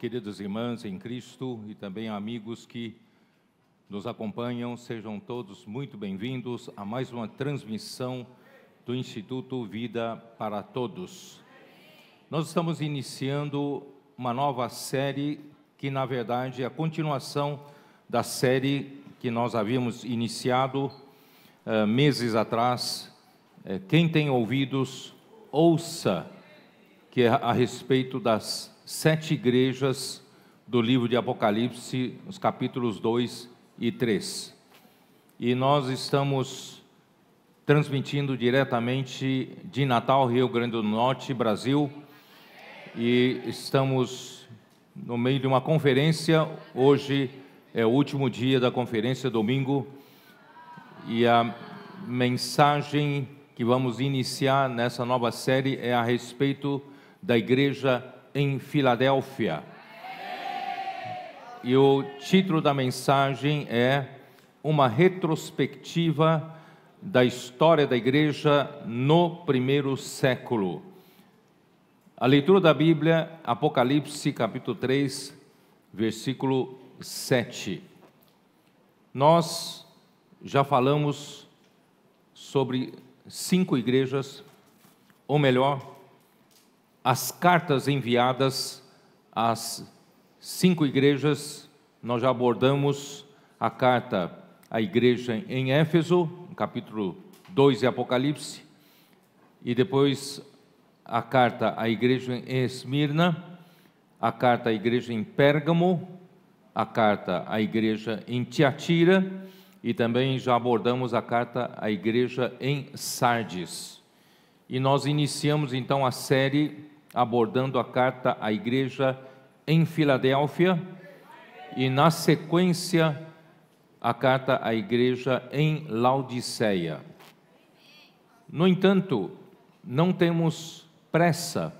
queridas irmãs em Cristo e também amigos que nos acompanham, sejam todos muito bem-vindos a mais uma transmissão do Instituto Vida para Todos. Nós estamos iniciando uma nova série que, na verdade, é a continuação da série que nós havíamos iniciado eh, meses atrás. Eh, quem tem ouvidos, ouça, que é a respeito das sete igrejas do livro de Apocalipse, os capítulos 2 e 3. E nós estamos transmitindo diretamente de Natal, Rio Grande do Norte, Brasil. E estamos no meio de uma conferência. Hoje é o último dia da conferência, domingo. E a mensagem que vamos iniciar nessa nova série é a respeito da igreja em Filadélfia. E o título da mensagem é Uma retrospectiva da história da igreja no primeiro século. A leitura da Bíblia, Apocalipse capítulo 3, versículo 7. Nós já falamos sobre cinco igrejas, ou melhor, as cartas enviadas às cinco igrejas, nós já abordamos a carta à igreja em Éfeso, capítulo 2 de Apocalipse, e depois a carta à igreja em Esmirna, a carta à igreja em Pérgamo, a carta à igreja em Tiatira e também já abordamos a carta à igreja em Sardes. E nós iniciamos então a série abordando a carta à igreja em Filadélfia e, na sequência, a carta à igreja em Laodiceia. No entanto, não temos pressa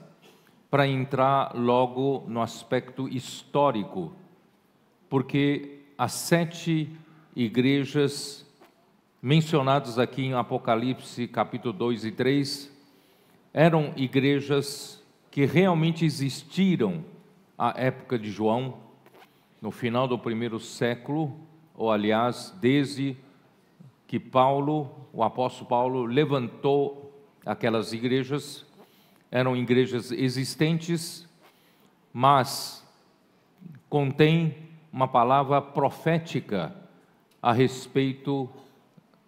para entrar logo no aspecto histórico, porque as sete igrejas mencionadas aqui em Apocalipse capítulo 2 e 3 eram igrejas que realmente existiram à época de João, no final do primeiro século, ou aliás, desde que Paulo, o apóstolo Paulo, levantou aquelas igrejas, eram igrejas existentes, mas contém uma palavra profética a respeito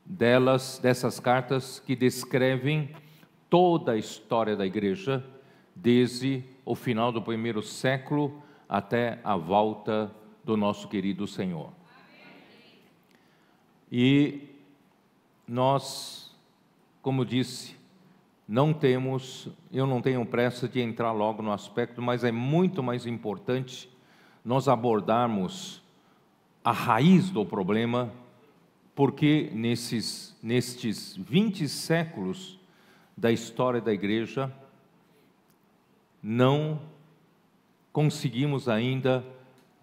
delas, dessas cartas que descrevem toda a história da igreja desde o final do primeiro século até a volta do nosso querido Senhor. E nós, como disse, não temos, eu não tenho pressa de entrar logo no aspecto, mas é muito mais importante nós abordarmos a raiz do problema, porque nesses, nestes 20 séculos da história da igreja, não conseguimos ainda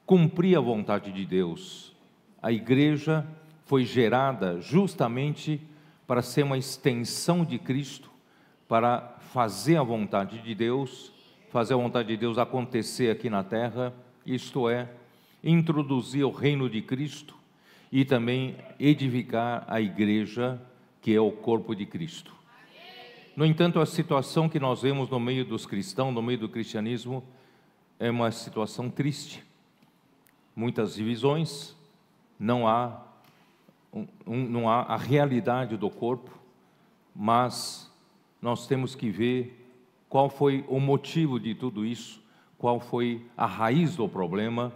cumprir a vontade de Deus. A igreja foi gerada justamente para ser uma extensão de Cristo, para fazer a vontade de Deus, fazer a vontade de Deus acontecer aqui na terra, isto é, introduzir o reino de Cristo e também edificar a igreja, que é o corpo de Cristo. No entanto, a situação que nós vemos no meio dos cristãos, no meio do cristianismo, é uma situação triste. Muitas divisões, não há, um, não há a realidade do corpo, mas nós temos que ver qual foi o motivo de tudo isso, qual foi a raiz do problema.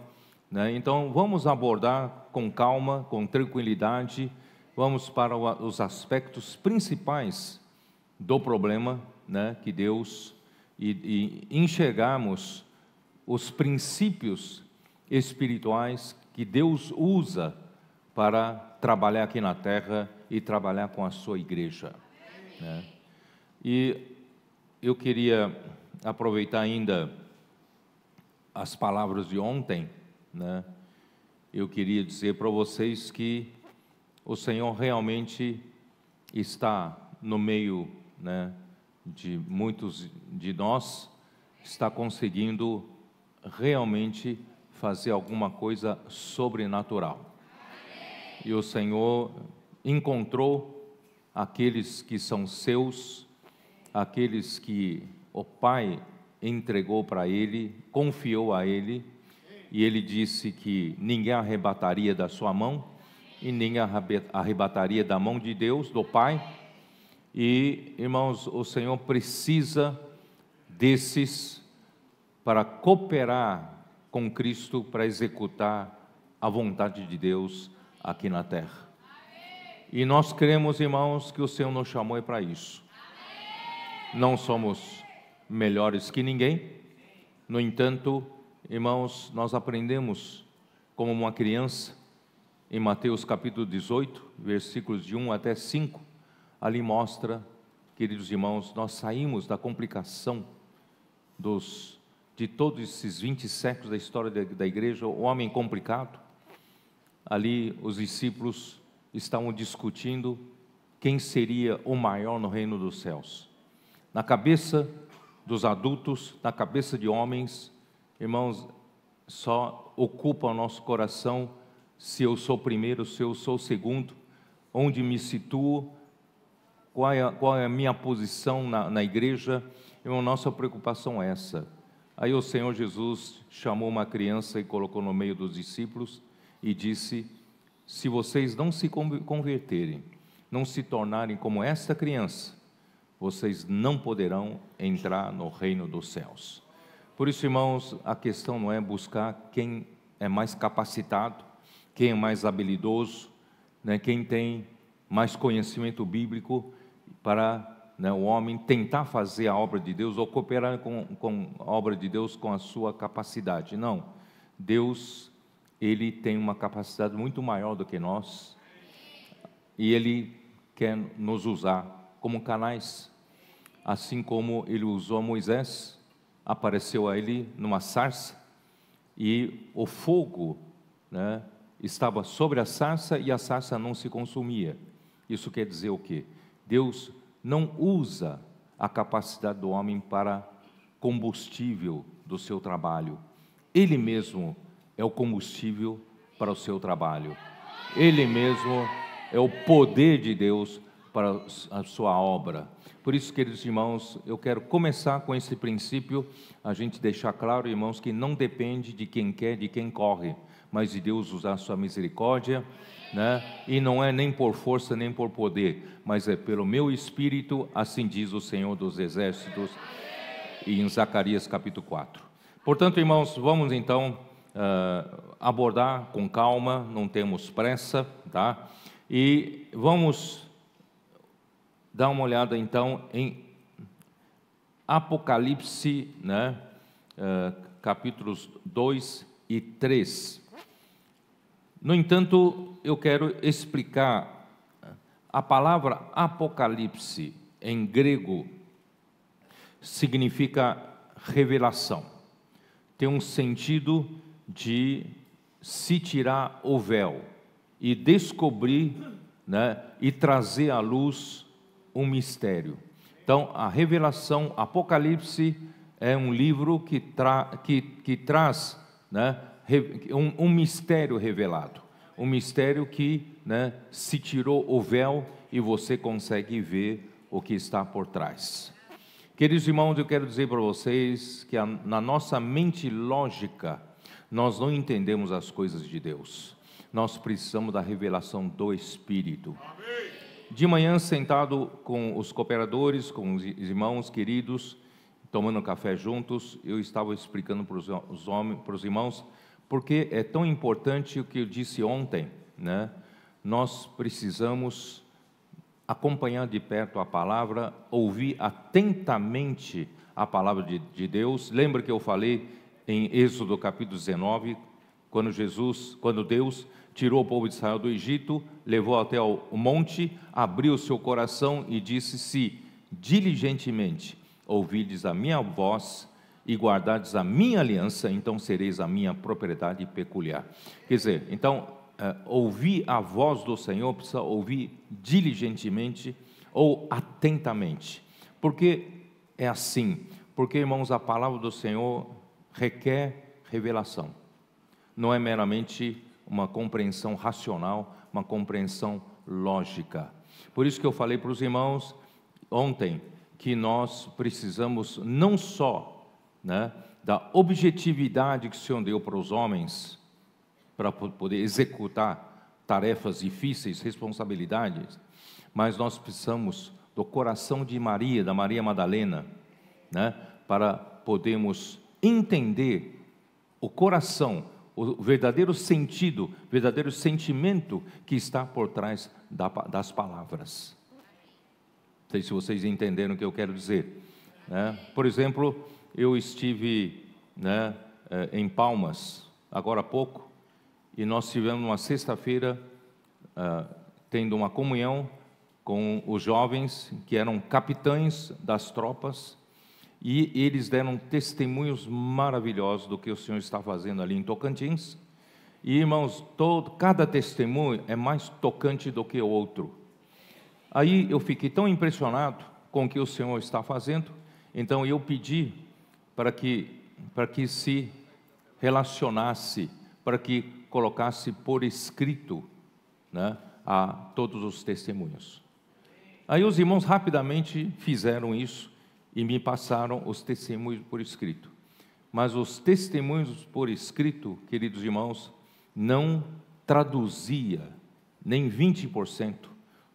Né? Então, vamos abordar com calma, com tranquilidade, vamos para os aspectos principais do problema né, que Deus e, e enxergarmos os princípios espirituais que Deus usa para trabalhar aqui na terra e trabalhar com a sua igreja. Né? E eu queria aproveitar ainda as palavras de ontem, né? eu queria dizer para vocês que o Senhor realmente está no meio né, de muitos de nós, está conseguindo realmente fazer alguma coisa sobrenatural. E o Senhor encontrou aqueles que são seus, aqueles que o Pai entregou para ele, confiou a ele, e ele disse que ninguém arrebataria da sua mão e ninguém arrebataria da mão de Deus, do Pai e, irmãos, o Senhor precisa desses para cooperar com Cristo para executar a vontade de Deus aqui na terra. E nós cremos, irmãos, que o Senhor nos chamou é para isso. Não somos melhores que ninguém. No entanto, irmãos, nós aprendemos como uma criança em Mateus capítulo 18, versículos de 1 até 5 ali mostra, queridos irmãos, nós saímos da complicação dos de todos esses 20 séculos da história da igreja, o homem complicado. Ali os discípulos estavam discutindo quem seria o maior no reino dos céus. Na cabeça dos adultos, na cabeça de homens, irmãos, só ocupa o nosso coração se eu sou primeiro, se eu sou segundo, onde me situo, qual é, qual é a minha posição na, na igreja, a nossa preocupação é essa. Aí o Senhor Jesus chamou uma criança e colocou no meio dos discípulos e disse: Se vocês não se converterem, não se tornarem como esta criança, vocês não poderão entrar no reino dos céus. Por isso, irmãos, a questão não é buscar quem é mais capacitado, quem é mais habilidoso, né, quem tem mais conhecimento bíblico, para né, o homem tentar fazer a obra de Deus ou cooperar com, com a obra de Deus com a sua capacidade. Não. Deus, ele tem uma capacidade muito maior do que nós e ele quer nos usar como canais, assim como ele usou Moisés, apareceu a ele numa sarça e o fogo né, estava sobre a sarça e a sarça não se consumia. Isso quer dizer o quê? Deus não usa a capacidade do homem para combustível do seu trabalho. Ele mesmo é o combustível para o seu trabalho. Ele mesmo é o poder de Deus para a sua obra. Por isso, queridos irmãos, eu quero começar com esse princípio, a gente deixar claro, irmãos, que não depende de quem quer, de quem corre, mas de Deus usar a sua misericórdia né? e não é nem por força nem por poder, mas é pelo meu espírito, assim diz o Senhor dos Exércitos, em Zacarias capítulo 4. Portanto, irmãos, vamos então uh, abordar com calma, não temos pressa, tá? E vamos dar uma olhada então em Apocalipse, né? Uh, capítulos 2 e 3. No entanto, eu quero explicar a palavra Apocalipse em grego significa revelação. Tem um sentido de se tirar o véu e descobrir, né, e trazer à luz um mistério. Então, a revelação Apocalipse é um livro que, tra que, que traz, né, um, um mistério revelado, um mistério que né, se tirou o véu e você consegue ver o que está por trás. Queridos irmãos, eu quero dizer para vocês que a, na nossa mente lógica, nós não entendemos as coisas de Deus. Nós precisamos da revelação do Espírito. De manhã, sentado com os cooperadores, com os irmãos queridos, tomando café juntos, eu estava explicando para os, homens, para os irmãos porque é tão importante o que eu disse ontem, né? Nós precisamos acompanhar de perto a palavra, ouvir atentamente a palavra de, de Deus. Lembra que eu falei em Êxodo capítulo 19, quando Jesus, quando Deus tirou o povo de Israel do Egito, levou até o monte, abriu seu coração e disse: Se diligentemente ouvides a minha voz e guardardes a minha aliança, então sereis a minha propriedade peculiar. Quer dizer, então, é, eh, ouvir a voz do Senhor precisa ouvir diligentemente ou atentamente. Porque é assim, porque, irmãos, a palavra do Senhor requer revelação. Não é meramente uma compreensão racional, uma compreensão lógica. Por isso que eu falei para os irmãos ontem que nós precisamos não só né, da objetividade que o Senhor deu para os homens para poder executar tarefas difíceis, responsabilidades, mas nós precisamos do coração de Maria, da Maria Madalena, né, para podermos entender o coração, o verdadeiro sentido, verdadeiro sentimento que está por trás das palavras. Não sei se vocês entenderam o que eu quero dizer. Né? Por exemplo, eu estive né, eh, em Palmas, agora há pouco, e nós tivemos uma sexta-feira uh, tendo uma comunhão com os jovens que eram capitães das tropas e eles deram testemunhos maravilhosos do que o Senhor está fazendo ali em Tocantins. E irmãos, todo, cada testemunho é mais tocante do que o outro. Aí eu fiquei tão impressionado com o que o Senhor está fazendo, então eu pedi para que, para que se relacionasse, para que colocasse por escrito né, a todos os testemunhos. Aí os irmãos rapidamente fizeram isso e me passaram os testemunhos por escrito. Mas os testemunhos por escrito, queridos irmãos, não traduzia nem 20%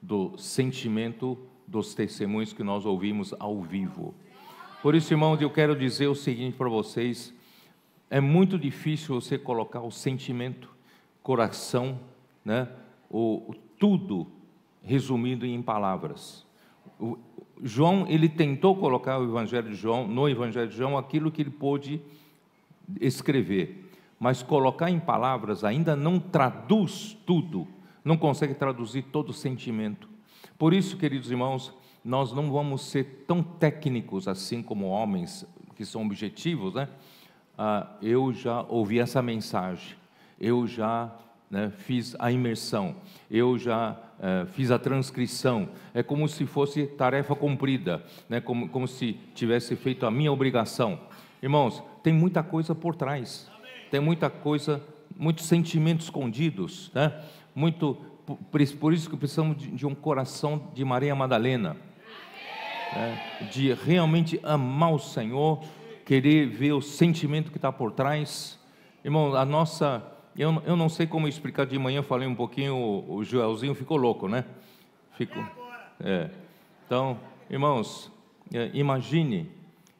do sentimento dos testemunhos que nós ouvimos ao vivo. Por isso, irmãos, eu quero dizer o seguinte para vocês: é muito difícil você colocar o sentimento, coração, né, o, tudo resumido em palavras. O, João, ele tentou colocar o Evangelho de João, no Evangelho de João, aquilo que ele pôde escrever, mas colocar em palavras ainda não traduz tudo, não consegue traduzir todo o sentimento. Por isso, queridos irmãos, nós não vamos ser tão técnicos assim como homens que são objetivos, né? Ah, eu já ouvi essa mensagem, eu já né, fiz a imersão, eu já eh, fiz a transcrição. É como se fosse tarefa cumprida, né? como, como se tivesse feito a minha obrigação. Irmãos, tem muita coisa por trás, tem muita coisa, muitos sentimentos escondidos, né? muito por, isso que precisamos de um coração de Maria Madalena né, de realmente amar o Senhor, querer ver o sentimento que está por trás. Irmão, a nossa. Eu, eu não sei como explicar, de manhã eu falei um pouquinho, o, o Joelzinho ficou louco, né? Ficou. É. Então, irmãos, é, imagine,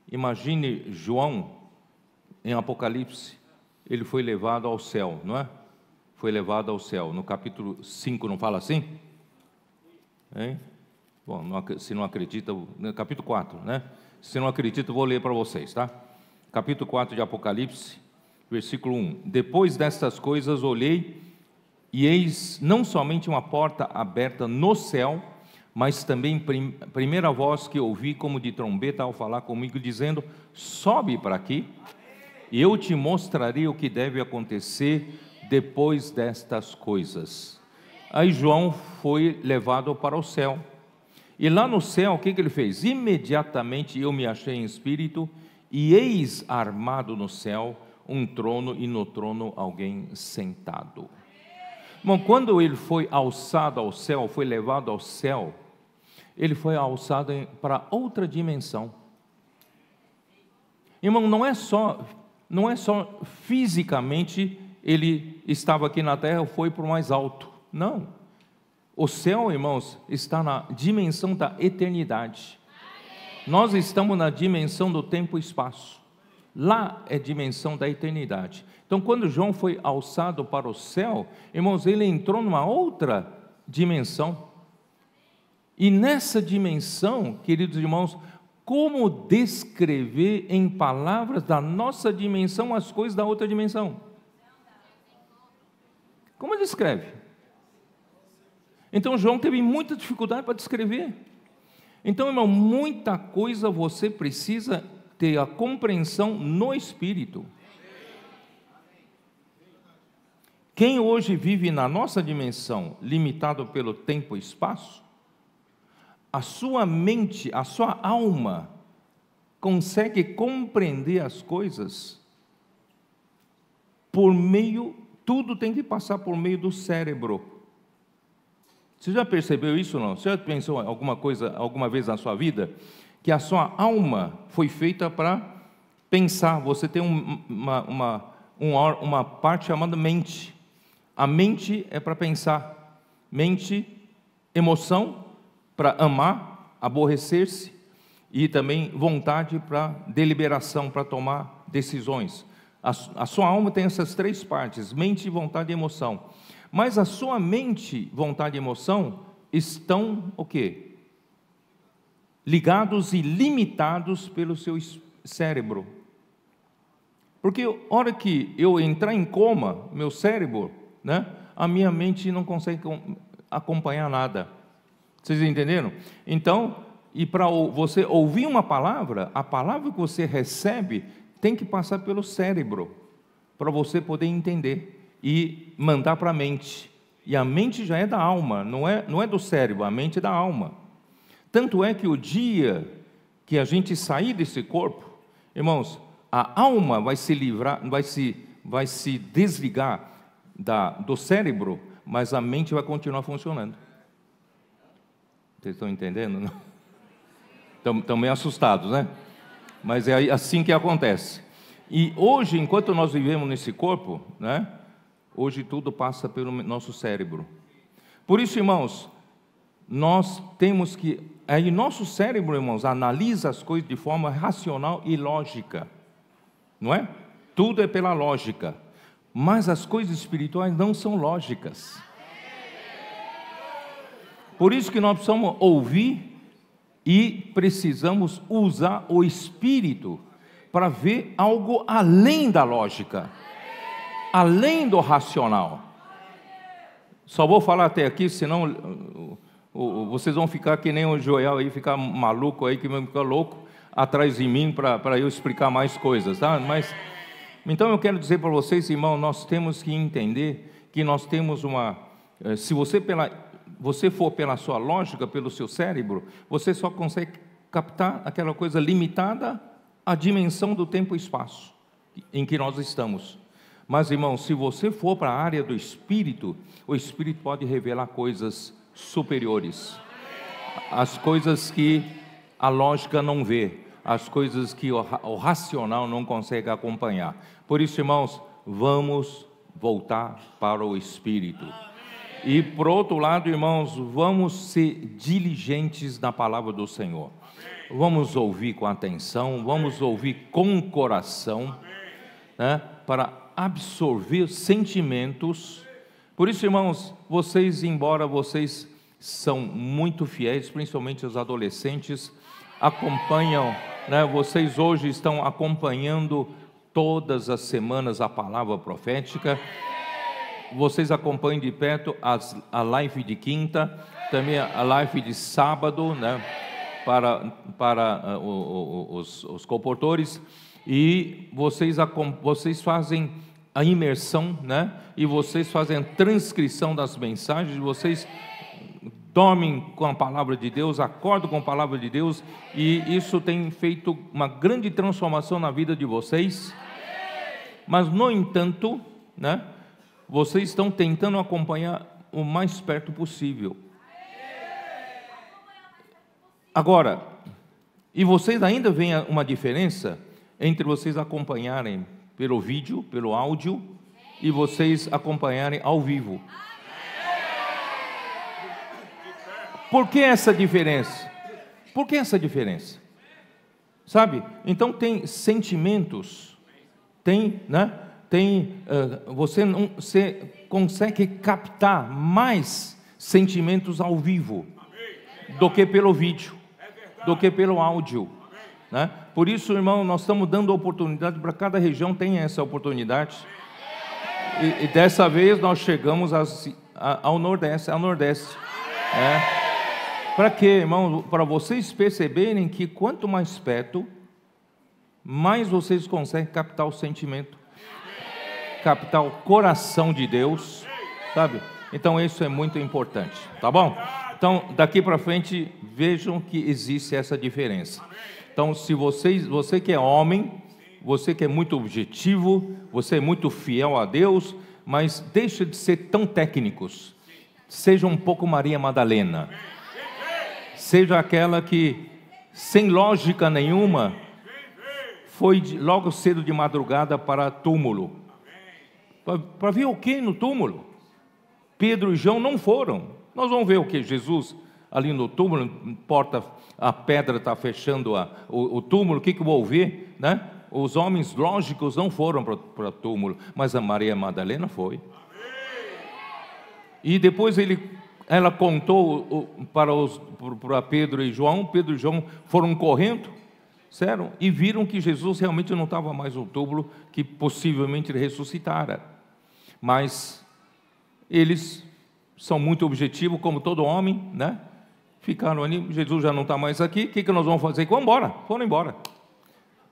imagine João em Apocalipse, ele foi levado ao céu, não é? Foi levado ao céu. No capítulo 5, não fala assim? Hein? Bom, não, se não acredita, né, capítulo 4, né? Se não acredita, vou ler para vocês, tá? Capítulo 4 de Apocalipse, versículo 1. Depois destas coisas olhei e eis não somente uma porta aberta no céu, mas também prim, primeira voz que ouvi como de trombeta ao falar comigo dizendo: Sobe para aqui, e eu te mostrarei o que deve acontecer depois destas coisas. Aí João foi levado para o céu e lá no céu, o que, que ele fez? Imediatamente eu me achei em espírito, e eis armado no céu um trono, e no trono alguém sentado. Bom, quando ele foi alçado ao céu, foi levado ao céu, ele foi alçado para outra dimensão. Irmão, não é só, não é só fisicamente ele estava aqui na terra, foi para o mais alto. Não. O céu, irmãos, está na dimensão da eternidade. Nós estamos na dimensão do tempo e espaço. Lá é dimensão da eternidade. Então, quando João foi alçado para o céu, irmãos, ele entrou numa outra dimensão. E nessa dimensão, queridos irmãos, como descrever em palavras da nossa dimensão as coisas da outra dimensão? Como descreve? Então João teve muita dificuldade para descrever. Então, irmão, muita coisa você precisa ter a compreensão no espírito. Quem hoje vive na nossa dimensão, limitado pelo tempo e espaço, a sua mente, a sua alma, consegue compreender as coisas por meio, tudo tem que passar por meio do cérebro. Você já percebeu isso ou não? Você já pensou alguma coisa, alguma vez na sua vida? Que a sua alma foi feita para pensar. Você tem um, uma, uma, uma parte chamada mente. A mente é para pensar. Mente, emoção, para amar, aborrecer-se. E também vontade para deliberação, para tomar decisões. A, a sua alma tem essas três partes: mente, vontade e emoção. Mas a sua mente, vontade e emoção estão o quê? Ligados e limitados pelo seu cérebro. Porque hora que eu entrar em coma, meu cérebro, né, a minha mente não consegue acompanhar nada. Vocês entenderam? Então, e para você ouvir uma palavra, a palavra que você recebe tem que passar pelo cérebro para você poder entender e mandar para a mente. E a mente já é da alma, não é, não é do cérebro, a mente é da alma. Tanto é que o dia que a gente sair desse corpo, irmãos, a alma vai se livrar, vai se, vai se desligar da, do cérebro, mas a mente vai continuar funcionando. Vocês estão entendendo? Estão, estão meio assustados, né? Mas é assim que acontece. E hoje, enquanto nós vivemos nesse corpo, né? hoje tudo passa pelo nosso cérebro. Por isso, irmãos, nós temos que. Aí, nosso cérebro, irmãos, analisa as coisas de forma racional e lógica, não é? Tudo é pela lógica, mas as coisas espirituais não são lógicas. Por isso que nós precisamos ouvir e precisamos usar o espírito para ver algo além da lógica além do racional. Só vou falar até aqui, senão uh, vocês vão ficar que nem o Joel aí, ficar maluco aí, que vai ficar louco atrás de mim para eu explicar mais coisas, tá? Mas, então eu quero dizer para vocês, irmão, nós temos que entender que nós temos uma. Eh, se você, pela, você for pela sua lógica, pelo seu cérebro, você só consegue captar aquela coisa limitada à dimensão do tempo e espaço em que nós estamos. Mas, irmão, se você for para a área do espírito, o espírito pode revelar coisas superiores, as coisas que a lógica não vê, as coisas que o racional não consegue acompanhar. Por isso, irmãos, vamos voltar para o espírito. E por outro lado, irmãos, vamos ser diligentes na palavra do Senhor. Vamos ouvir com atenção, vamos ouvir com coração, né, para absorver sentimentos. Por isso, irmãos, vocês, embora vocês são muito fiéis, principalmente os adolescentes, acompanham, né? vocês hoje estão acompanhando todas as semanas a palavra profética. Vocês acompanham de perto as, a live de quinta, também a live de sábado, né? Para, para uh, os, os comportores. E vocês, vocês fazem a imersão, né? E vocês fazem a transcrição das mensagens, vocês dormem com a palavra de Deus, acordam com a palavra de Deus, e isso tem feito uma grande transformação na vida de vocês. Mas no entanto, né? Vocês estão tentando acompanhar o mais perto possível. Agora, e vocês ainda veem uma diferença entre vocês acompanharem pelo vídeo, pelo áudio e vocês acompanharem ao vivo. Por que essa diferença? Por que essa diferença? Sabe? Então tem sentimentos, tem, né? Tem, uh, você não, você consegue captar mais sentimentos ao vivo do que pelo vídeo, do que pelo áudio. Né? Por isso, irmão, nós estamos dando oportunidade para cada região ter essa oportunidade. E, e, dessa vez nós chegamos às, ao Nordeste, ao Nordeste. Né? Para quê, irmão? Para vocês perceberem que quanto mais perto, mais vocês conseguem captar o sentimento, captar o coração de Deus, sabe? Então isso é muito importante, tá bom? Então daqui para frente vejam que existe essa diferença. Então, se vocês, você que é homem, você que é muito objetivo, você é muito fiel a Deus, mas deixe de ser tão técnicos. Seja um pouco Maria Madalena. Seja aquela que, sem lógica nenhuma, foi logo cedo de madrugada para túmulo. Para ver o que no túmulo? Pedro e João não foram. Nós vamos ver o que Jesus ali no túmulo, porta, a pedra está fechando a, o, o, túmulo, o que, que eu vou ouvir? Né? Os homens lógicos não foram para o túmulo, mas a Maria Madalena foi. E depois ele, ela contou para, os, para Pedro e João, Pedro e João foram correndo, certo? e viram que Jesus realmente não estava mais no túmulo, que possivelmente ele ressuscitara. Mas eles são muito objetivos, como todo homem, né? Ficaram ali, Jesus já não está mais aqui, o que, que nós vamos fazer? Vamos embora, foram embora.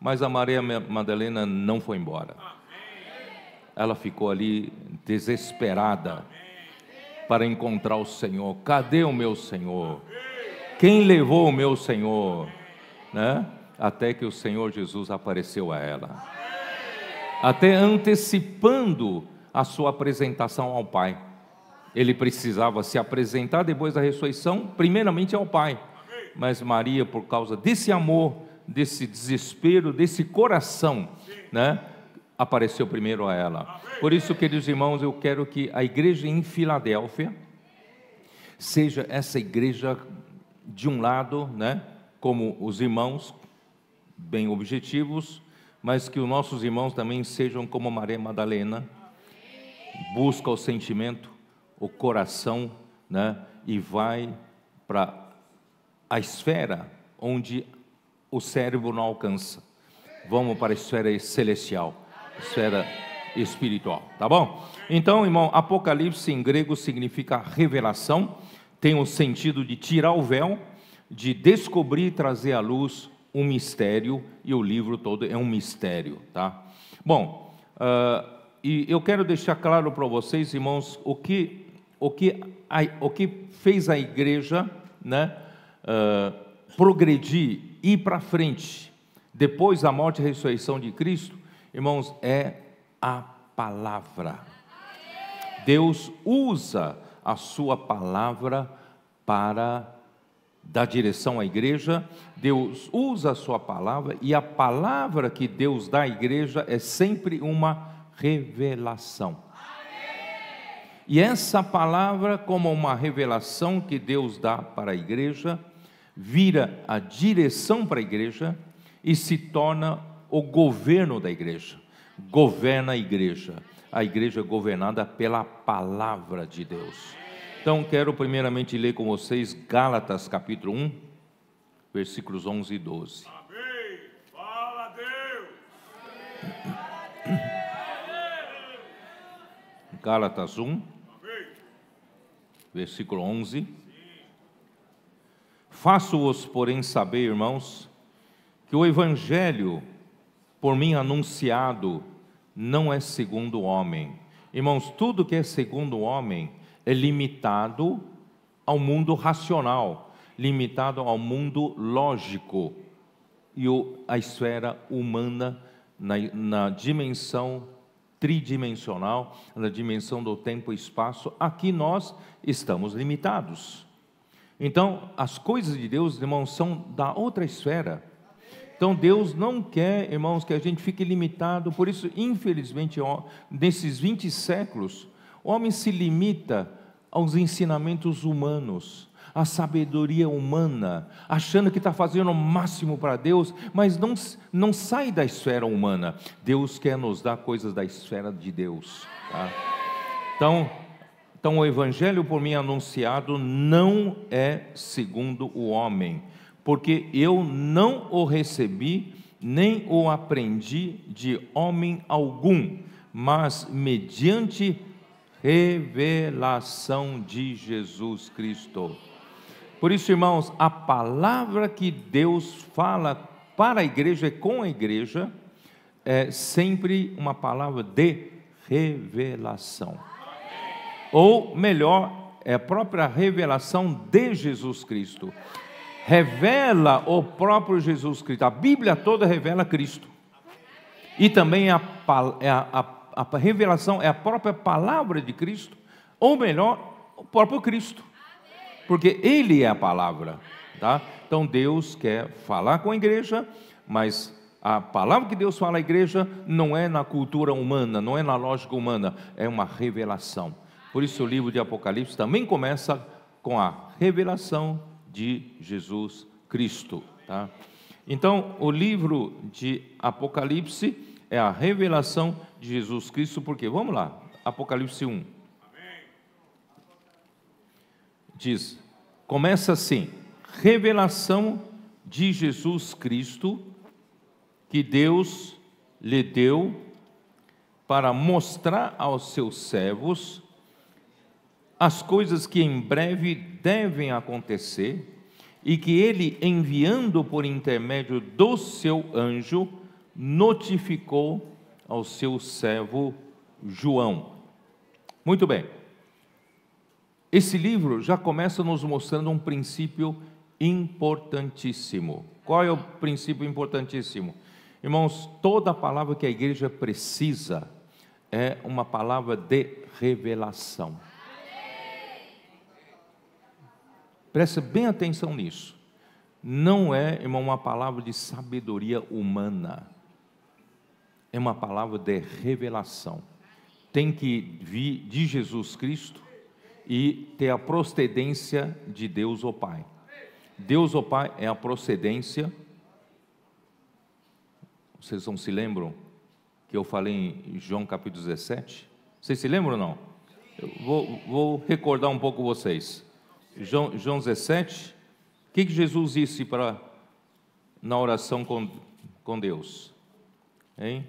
Mas a Maria Madalena não foi embora. Ela ficou ali desesperada para encontrar o Senhor. Cadê o meu Senhor? Quem levou o meu Senhor? Né? Até que o Senhor Jesus apareceu a ela. Até antecipando a sua apresentação ao Pai. Ele precisava se apresentar depois da ressurreição, primeiramente ao Pai. Mas Maria, por causa desse amor, desse desespero, desse coração, né, apareceu primeiro a ela. Por isso, queridos irmãos, eu quero que a igreja em Filadélfia seja essa igreja de um lado, né, como os irmãos bem objetivos, mas que os nossos irmãos também sejam como Maria Madalena, busca o sentimento, o coração né, e vai para a esfera onde o cérebro não alcança. Vamos para a esfera celestial, esfera espiritual, tá bom? Então, irmão, Apocalipse em grego significa revelação, tem o sentido de tirar o véu, de descobrir e trazer à luz um mistério, e o livro todo é um mistério, tá? Bom, uh, e eu quero deixar claro para vocês, irmãos, o que o que, a, o que fez a igreja né, uh, progredir, ir para frente, depois da morte e ressurreição de Cristo, irmãos, é a palavra. Deus usa a sua palavra para dar direção à igreja, Deus usa a sua palavra e a palavra que Deus dá à igreja é sempre uma revelação. E essa palavra, como uma revelação que Deus dá para a igreja, vira a direção para a igreja e se torna o governo da igreja. Governa a igreja. A igreja é governada pela palavra de Deus. Então, quero primeiramente ler com vocês Gálatas capítulo 1, versículos 11 e 12. Amém. Fala Deus. Gálatas 1 versículo 11. Faço-vos, porém, saber, irmãos, que o evangelho por mim anunciado não é segundo o homem. Irmãos, tudo que é segundo o homem é limitado ao mundo racional, limitado ao mundo lógico e a esfera humana na, na dimensão tridimensional, na dimensão do tempo e espaço, aqui nós estamos limitados. Então, as coisas de Deus, irmãos, são da outra esfera. Então, Deus não quer, irmãos, que a gente fique limitado. Por isso, infelizmente, nesses 20 séculos, o homem se limita aos ensinamentos humanos a sabedoria humana, achando que está fazendo o máximo para Deus, mas não, não sai da esfera humana. Deus quer nos dar coisas da esfera de Deus. Tá? Então, então, o evangelho por mim anunciado não é segundo o homem, porque eu não o recebi nem o aprendi de homem algum, mas mediante revelação de Jesus Cristo. Por isso, irmãos, a palavra que Deus fala para a igreja e com a igreja é sempre uma palavra de revelação. Ou melhor, é a própria revelação de Jesus Cristo. Revela o próprio Jesus Cristo. A Bíblia toda revela Cristo. E também a, é a, a, a revelação é a própria palavra de Cristo, ou melhor, o próprio Cristo porque Ele é a palavra. Tá? Então Deus quer falar com a igreja, mas a palavra que Deus fala à igreja não é na cultura humana, não é na lógica humana, é uma revelação. Por isso o livro de Apocalipse também começa com a revelação de Jesus Cristo. Tá? Então, o livro de Apocalipse é a revelação de Jesus Cristo, porque, vamos lá, Apocalipse 1 diz, começa assim: revelação de Jesus Cristo que Deus lhe deu para mostrar aos seus servos as coisas que em breve devem acontecer e que ele, enviando por intermédio do seu anjo, notificou ao seu servo João. Muito bem. Esse livro já começa nos mostrando um princípio importantíssimo. Qual é o princípio importantíssimo? Irmãos, toda palavra que a igreja precisa é uma palavra de revelação. Preste bem atenção nisso. Não é, irmão, uma palavra de sabedoria humana. É uma palavra de revelação. Tem que vir de Jesus Cristo e ter a procedência de Deus o Pai. Deus o Pai é a procedência. Vocês não se lembram que eu falei em João capítulo 17? Vocês se lembram ou não? Eu vou, vou recordar um pouco vocês. João, João 17, o que, que Jesus disse para na oração com, com Deus? Hein?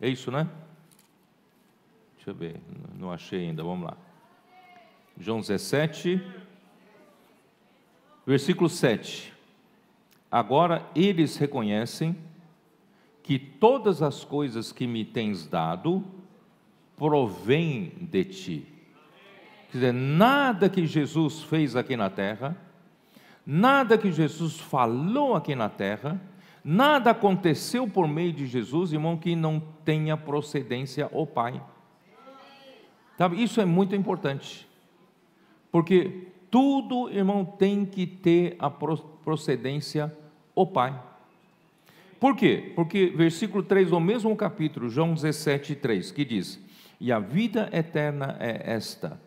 É isso, né? Deixa eu ver, não achei ainda, vamos lá. João 17, versículo 7. Agora eles reconhecem que todas as coisas que me tens dado provém de ti. Quer dizer, nada que Jesus fez aqui na terra, nada que Jesus falou aqui na terra, nada aconteceu por meio de Jesus, irmão, que não tenha procedência ao Pai. isso é muito importante. Porque tudo, irmão, tem que ter a procedência o Pai. Por quê? Porque versículo 3 ou mesmo capítulo, João 17, 3, que diz: E a vida eterna é esta,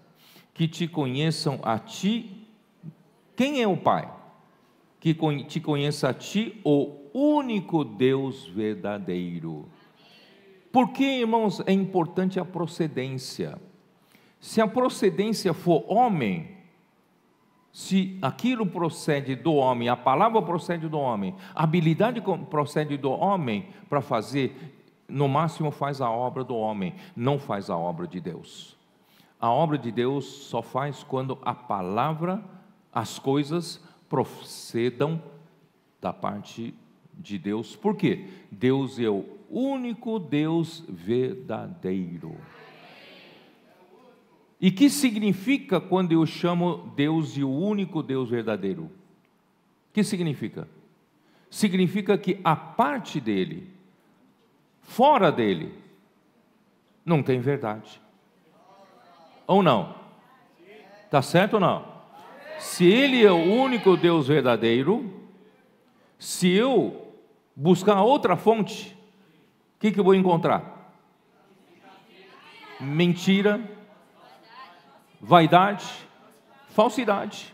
que te conheçam a ti. Quem é o Pai? Que te conheça a ti, o único Deus verdadeiro. Por que, irmãos, é importante a procedência? Se a procedência for homem, se aquilo procede do homem, a palavra procede do homem, a habilidade procede do homem para fazer, no máximo faz a obra do homem, não faz a obra de Deus. A obra de Deus só faz quando a palavra, as coisas procedam da parte de Deus. Por quê? Deus é o único Deus verdadeiro. E que significa quando eu chamo Deus e o único Deus verdadeiro? que significa? Significa que a parte dele, fora dele, não tem verdade. Ou não? Tá certo ou não? Se ele é o único Deus verdadeiro, se eu buscar outra fonte, o que, que eu vou encontrar? Mentira, vaidade, falsidade,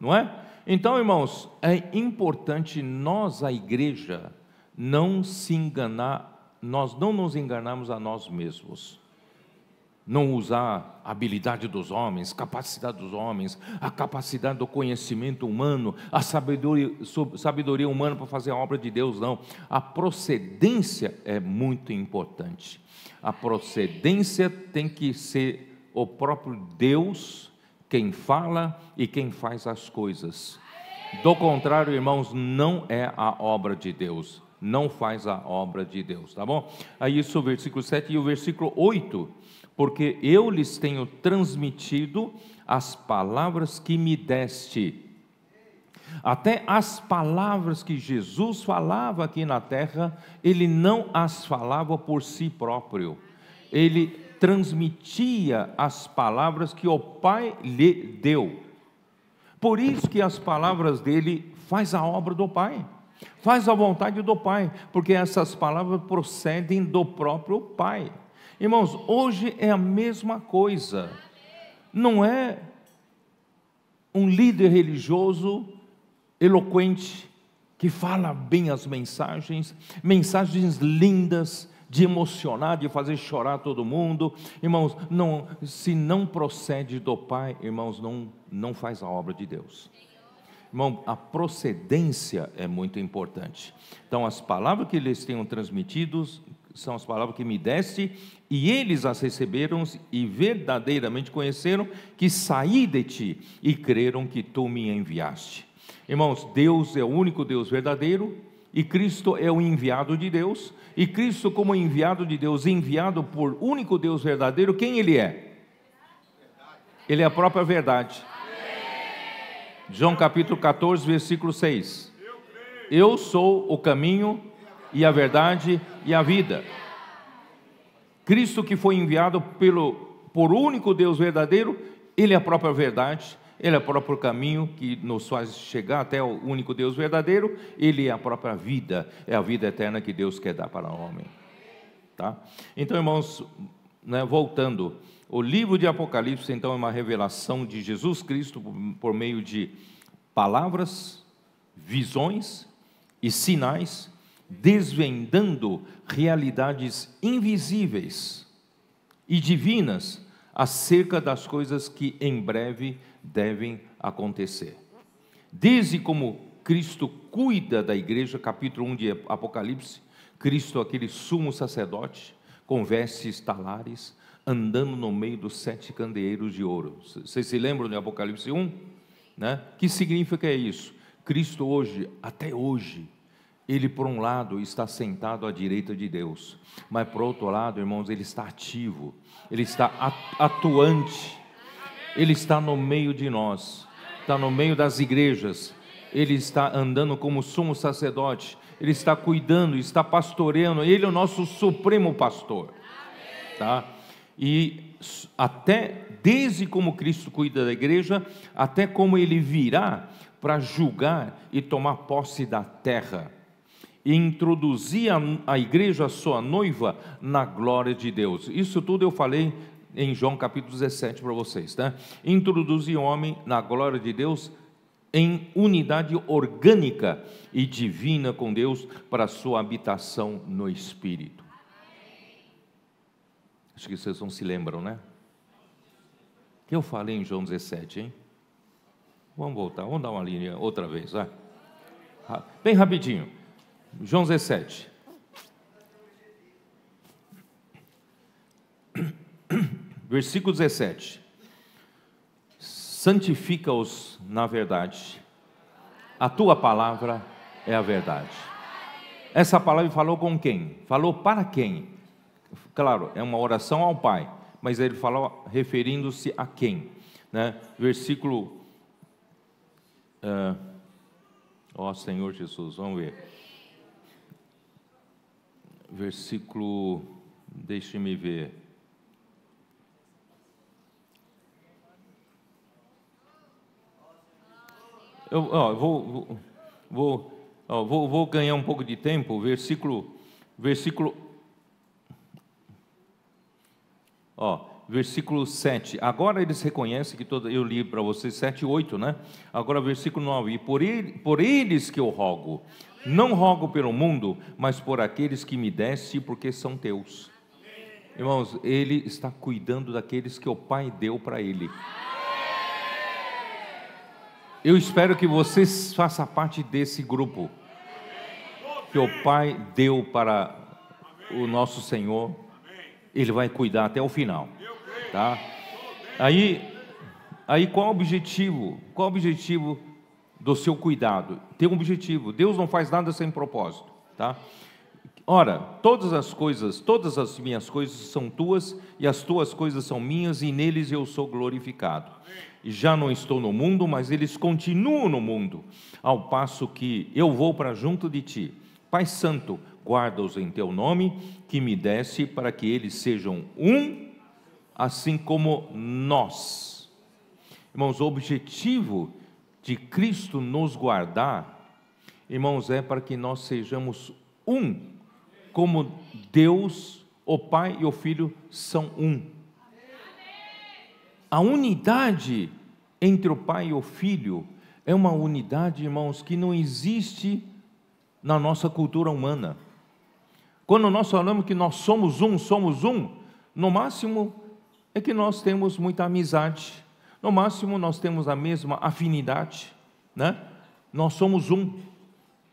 não é? Então, irmãos, é importante nós, a igreja, não se enganar, nós não nos enganarmos a nós mesmos. Não usar a habilidade dos homens, capacidade dos homens, a capacidade do conhecimento humano, a sabedoria, sabedoria humana para fazer a obra de Deus, não. A procedência é muito importante. A procedência tem que ser o próprio Deus quem fala e quem faz as coisas. Do contrário, irmãos, não é a obra de Deus, não faz a obra de Deus, tá bom? Aí isso o versículo 7 e o versículo 8, porque eu lhes tenho transmitido as palavras que me deste. Até as palavras que Jesus falava aqui na terra, ele não as falava por si próprio. Ele transmitia as palavras que o Pai lhe deu. Por isso que as palavras dele faz a obra do Pai, faz a vontade do Pai, porque essas palavras procedem do próprio Pai. Irmãos, hoje é a mesma coisa. Não é um líder religioso eloquente que fala bem as mensagens, mensagens lindas, de emocionar, de fazer chorar todo mundo. Irmãos, não, se não procede do Pai, irmãos, não, não faz a obra de Deus. Irmão, a procedência é muito importante. Então, as palavras que eles tenham transmitidos são as palavras que me deste, e eles as receberam e verdadeiramente conheceram que saí de ti e creram que tu me enviaste. Irmãos, Deus é o único Deus verdadeiro, e Cristo é o enviado de Deus, e Cristo, como enviado de Deus, enviado por único Deus verdadeiro, quem ele é? Ele é a própria verdade. João capítulo 14, versículo 6. Eu sou o caminho e a verdade e a vida. Cristo que foi enviado pelo por único Deus verdadeiro, ele é a própria verdade. Ele é o próprio caminho que nos faz chegar até o único Deus verdadeiro, ele é a própria vida, é a vida eterna que Deus quer dar para o homem. Tá? Então, irmãos, né, voltando, o livro de Apocalipse, então, é uma revelação de Jesus Cristo por meio de palavras, visões e sinais, desvendando realidades invisíveis e divinas acerca das coisas que em breve devem acontecer. Desde como Cristo cuida da igreja, capítulo 1 de Apocalipse, Cristo, aquele sumo sacerdote, com vestes talares, andando no meio dos sete candeeiros de ouro. Vocês se lembram de Apocalipse 1? Né? Que significa é isso? Cristo hoje, até hoje, ele, por um lado, está sentado à direita de Deus, mas, por outro lado, irmãos, ele está ativo, ele está atuante ele está no meio de nós, está no meio das igrejas, ele está andando como sumo sacerdote, ele está cuidando, está pastoreando, ele é o nosso supremo pastor. Tá? E até desde como Cristo cuida da igreja, até como ele virá para julgar e tomar posse da terra e introduzir a, a igreja, a sua noiva, na glória de Deus. Isso tudo eu falei em João capítulo 17 para vocês, tá? Introduzir o homem na glória de Deus em unidade orgânica e divina com Deus para sua habitação no espírito. Acho que vocês não se lembram, né? O que eu falei em João 17, hein? Vamos voltar, vamos dar uma linha outra vez, vai. Bem rapidinho. João 17. Versículo 17: Santifica-os na verdade, a tua palavra é a verdade. Essa palavra falou com quem? Falou para quem? Claro, é uma oração ao Pai, mas ele falou referindo-se a quem? Né? Versículo. Uh, ó Senhor Jesus, vamos ver. Versículo. Deixe-me ver. Eu, ó, vou, vou, ó, vou, vou ganhar um pouco de tempo, versículo, versículo, ó, versículo 7. Agora eles reconhecem que toda, eu li para vocês 7 e 8, né? Agora versículo 9. E por, ele, por eles que eu rogo, não rogo pelo mundo, mas por aqueles que me deste, porque são teus. Irmãos, ele está cuidando daqueles que o Pai deu para ele. Eu espero que você faça parte desse grupo que o Pai deu para o nosso Senhor. Ele vai cuidar até o final, tá? Aí, aí qual o objetivo? Qual o objetivo do seu cuidado? Tem um objetivo. Deus não faz nada sem propósito, tá? Ora, todas as coisas, todas as minhas coisas são tuas, e as tuas coisas são minhas, e neles eu sou glorificado. E já não estou no mundo, mas eles continuam no mundo, ao passo que eu vou para junto de ti. Pai Santo, guarda-os em teu nome, que me desce para que eles sejam um, assim como nós. Irmãos, o objetivo de Cristo nos guardar, irmãos, é para que nós sejamos um como Deus, o Pai e o Filho são um. A unidade entre o Pai e o Filho é uma unidade, irmãos, que não existe na nossa cultura humana. Quando nós falamos que nós somos um, somos um, no máximo é que nós temos muita amizade, no máximo nós temos a mesma afinidade, né? Nós somos um.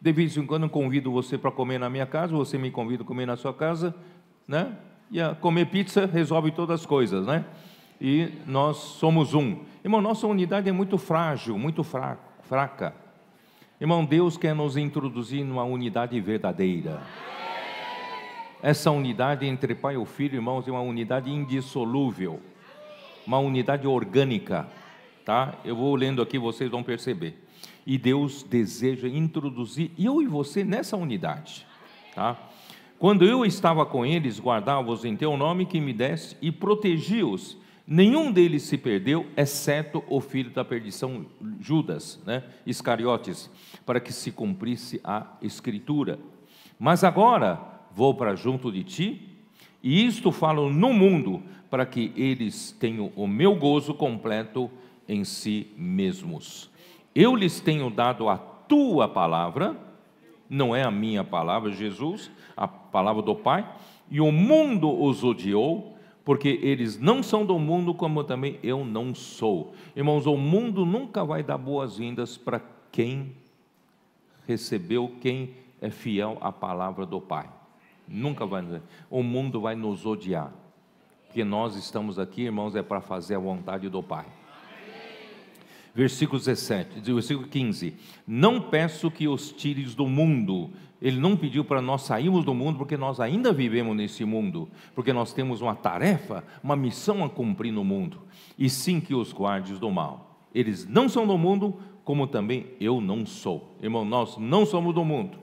De vez em quando eu convido você para comer na minha casa, você me convida a comer na sua casa, né? E a comer pizza resolve todas as coisas, né? E nós somos um. Irmão, nossa unidade é muito frágil, muito fraca. Irmão, Deus quer nos introduzir numa unidade verdadeira. Essa unidade entre pai e filho, irmãos, é uma unidade indissolúvel, uma unidade orgânica, tá? Eu vou lendo aqui, vocês vão perceber e Deus deseja introduzir eu e você nessa unidade, tá? Quando eu estava com eles, guardava-os em teu nome que me deste e protegi-os. Nenhum deles se perdeu, exceto o filho da perdição, Judas, né? Iscariotes, para que se cumprisse a escritura. Mas agora vou para junto de ti, e isto falo no mundo, para que eles tenham o meu gozo completo em si mesmos. Eu lhes tenho dado a tua palavra, não é a minha palavra, Jesus, a palavra do Pai, e o mundo os odiou, porque eles não são do mundo, como também eu não sou. Irmãos, o mundo nunca vai dar boas-vindas para quem recebeu, quem é fiel à palavra do Pai. Nunca vai O mundo vai nos odiar, porque nós estamos aqui, irmãos, é para fazer a vontade do Pai versículo 17, versículo 15. Não peço que os tires do mundo. Ele não pediu para nós sairmos do mundo, porque nós ainda vivemos nesse mundo, porque nós temos uma tarefa, uma missão a cumprir no mundo, e sim que os guardes do mal. Eles não são do mundo, como também eu não sou. Irmão, nós não somos do mundo.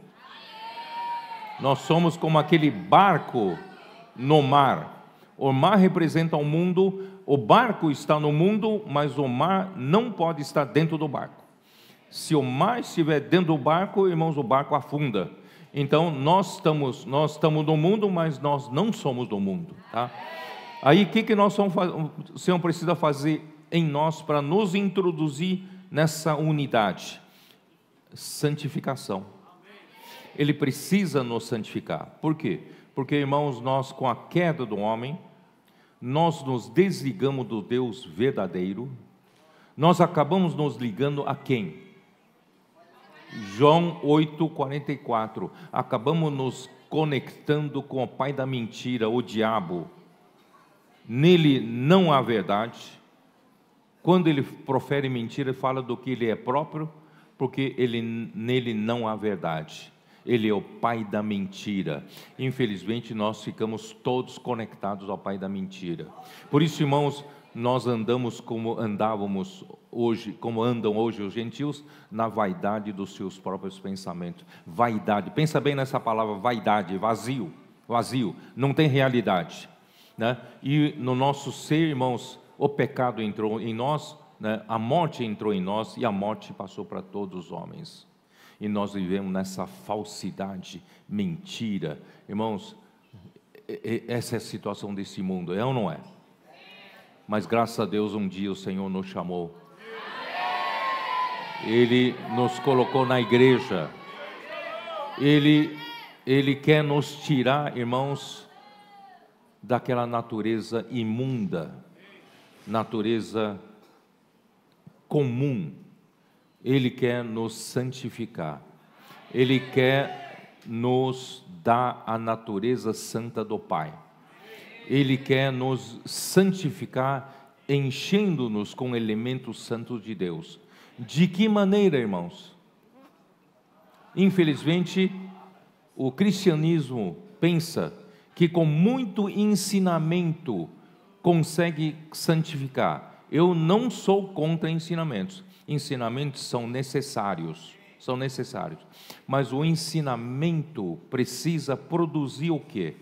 Nós somos como aquele barco no mar. O mar representa o mundo, o barco está no mundo, mas o mar não pode estar dentro do barco. Se o mar estiver dentro do barco, irmãos, o barco afunda. Então nós estamos, nós estamos no mundo, mas nós não somos do mundo, tá? Aí o que, que nós somos, o Senhor precisa fazer em nós para nos introduzir nessa unidade? Santificação. Ele precisa nos santificar. Por quê? Porque, irmãos, nós com a queda do homem, nós nos desligamos do Deus verdadeiro, nós acabamos nos ligando a quem? João 8,44. Acabamos nos conectando com o pai da mentira, o diabo. Nele não há verdade. Quando ele profere mentira, fala do que ele é próprio, porque ele, nele não há verdade. Ele é o pai da mentira. Infelizmente, nós ficamos todos conectados ao pai da mentira. Por isso, irmãos, nós andamos como andávamos hoje, como andam hoje os gentios, na vaidade dos seus próprios pensamentos. Vaidade. Pensa bem nessa palavra vaidade, vazio, vazio, não tem realidade, né? E no nosso ser, irmãos, o pecado entrou em nós, né? A morte entrou em nós e a morte passou para todos os homens e nós vivemos nessa falsidade, mentira. Irmãos, essa é a situação desse mundo, é ou não é? Mas graças a Deus, um dia o Senhor nos chamou. Ele nos colocou na igreja. Ele, ele quer nos tirar, irmãos, daquela natureza imunda, natureza comum, ele quer nos santificar. Ele quer nos dar a natureza santa do Pai. Ele quer nos santificar, enchendo-nos com elementos santos de Deus. De que maneira, irmãos? Infelizmente, o cristianismo pensa que com muito ensinamento consegue santificar. Eu não sou contra ensinamentos, ensinamentos são necessários, são necessários. Mas o ensinamento precisa produzir o quê?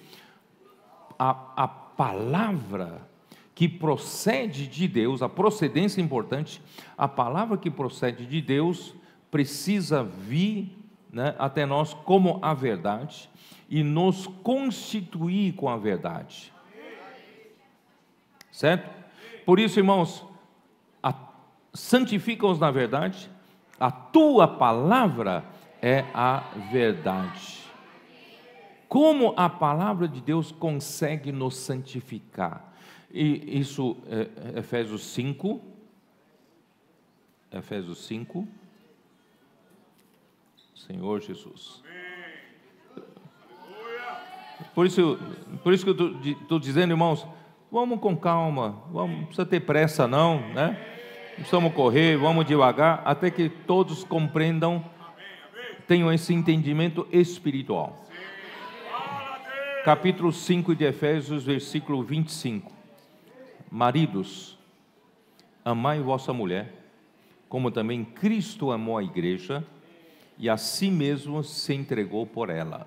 A, a palavra que procede de Deus, a procedência é importante, a palavra que procede de Deus precisa vir né, até nós como a verdade e nos constituir com a verdade. Certo? Por isso, irmãos, santifica-os na verdade, a tua palavra é a verdade. Como a palavra de Deus consegue nos santificar? E isso, é, é Efésios 5, Efésios 5, Senhor Jesus. Por isso, por isso que eu estou dizendo, irmãos, vamos com calma, vamos, não precisa ter pressa não, né? precisamos correr, vamos devagar, até que todos compreendam, tenham esse entendimento espiritual. Capítulo 5 de Efésios, versículo 25. Maridos, amai vossa mulher, como também Cristo amou a igreja e a si mesmo se entregou por ela.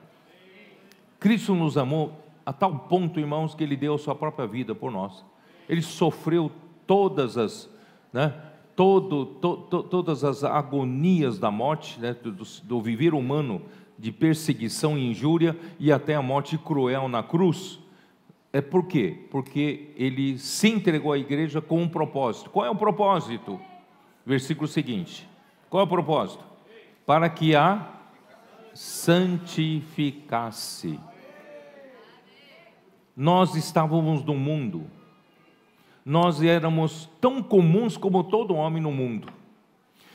Cristo nos amou a tal ponto, irmãos, que ele deu a sua própria vida por nós. Ele sofreu todas as né? Todo, to, to, todas as agonias da morte, né? do, do viver humano de perseguição e injúria e até a morte cruel na cruz. É por quê? Porque ele se entregou à igreja com um propósito. Qual é o propósito? Versículo seguinte. Qual é o propósito? Para que a santificasse. Nós estávamos no mundo nós éramos tão comuns como todo homem no mundo.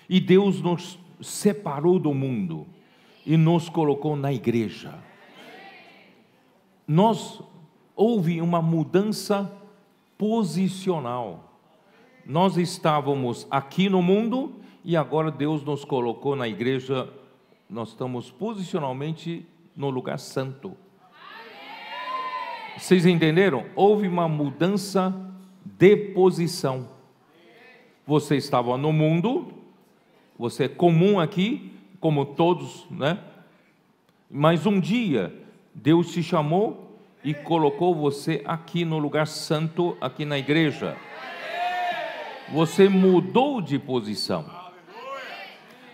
E Deus nos separou do mundo e nos colocou na igreja. Nós houve uma mudança posicional. Nós estávamos aqui no mundo e agora Deus nos colocou na igreja. Nós estamos posicionalmente no lugar santo. Vocês entenderam? Houve uma mudança deposição. Você estava no mundo, você é comum aqui, como todos, né? Mas um dia Deus te chamou e colocou você aqui no lugar santo, aqui na igreja. Você mudou de posição,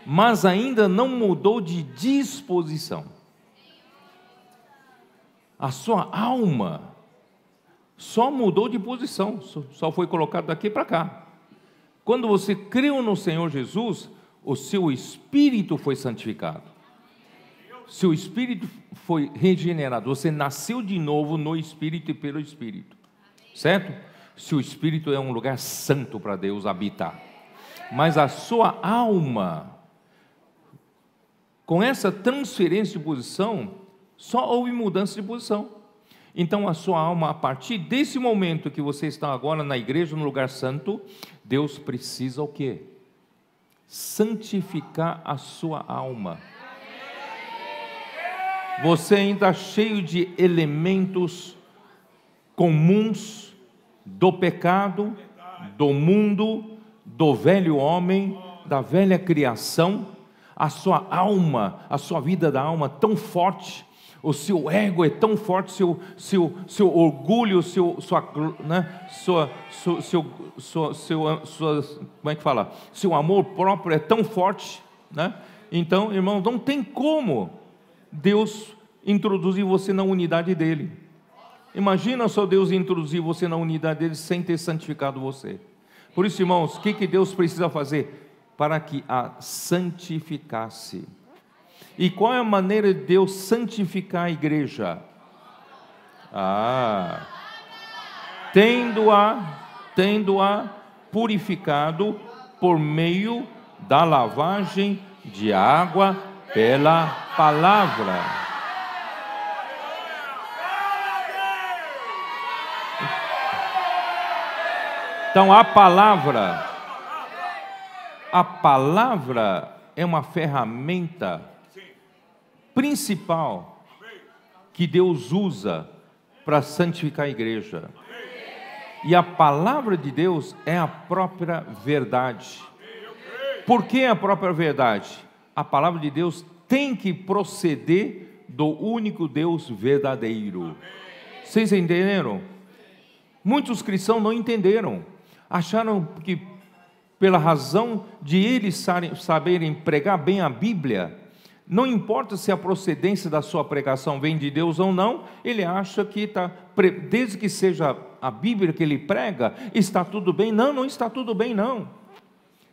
mas ainda não mudou de disposição. A sua alma só mudou de posição, só foi colocado daqui para cá. Quando você creu no Senhor Jesus, o seu espírito foi santificado. Seu espírito foi regenerado. Você nasceu de novo no espírito e pelo espírito. Certo? Seu espírito é um lugar santo para Deus habitar. Mas a sua alma, com essa transferência de posição, só houve mudança de posição. Então, a sua alma, a partir desse momento que você está agora na igreja, no lugar santo, Deus precisa o quê? Santificar a sua alma. Você ainda é cheio de elementos comuns do pecado, do mundo, do velho homem, da velha criação. A sua alma, a sua vida da alma tão forte o seu ego é tão forte, seu, seu, seu orgulho, seu, sua, né, sua, seu, seu, sua, ah, sua, como é que fala? Seu amor próprio é tão forte, né? Então, irmão, não tem como Deus introduzir você na unidade dele. Imagina só Deus introduzir você na unidade dele sem ter santificado você. Por isso, irmãos, o que, que Deus precisa fazer? Para que a santificasse. E qual é a maneira de Deus santificar a igreja? Ah, tendo-a, tendo-a purificado por meio da lavagem de água pela palavra. Então a palavra, a palavra é uma ferramenta principal que Deus usa para santificar a igreja. E a palavra de Deus é a própria verdade. Por que é a própria verdade? A palavra de Deus tem que proceder do único Deus verdadeiro. Vocês entenderam? Muitos cristãos não entenderam. Acharam que, pela razão de eles saberem pregar bem a Bíblia, não importa se a procedência da sua pregação vem de Deus ou não, ele acha que está, desde que seja a Bíblia que ele prega, está tudo bem. Não, não está tudo bem, não.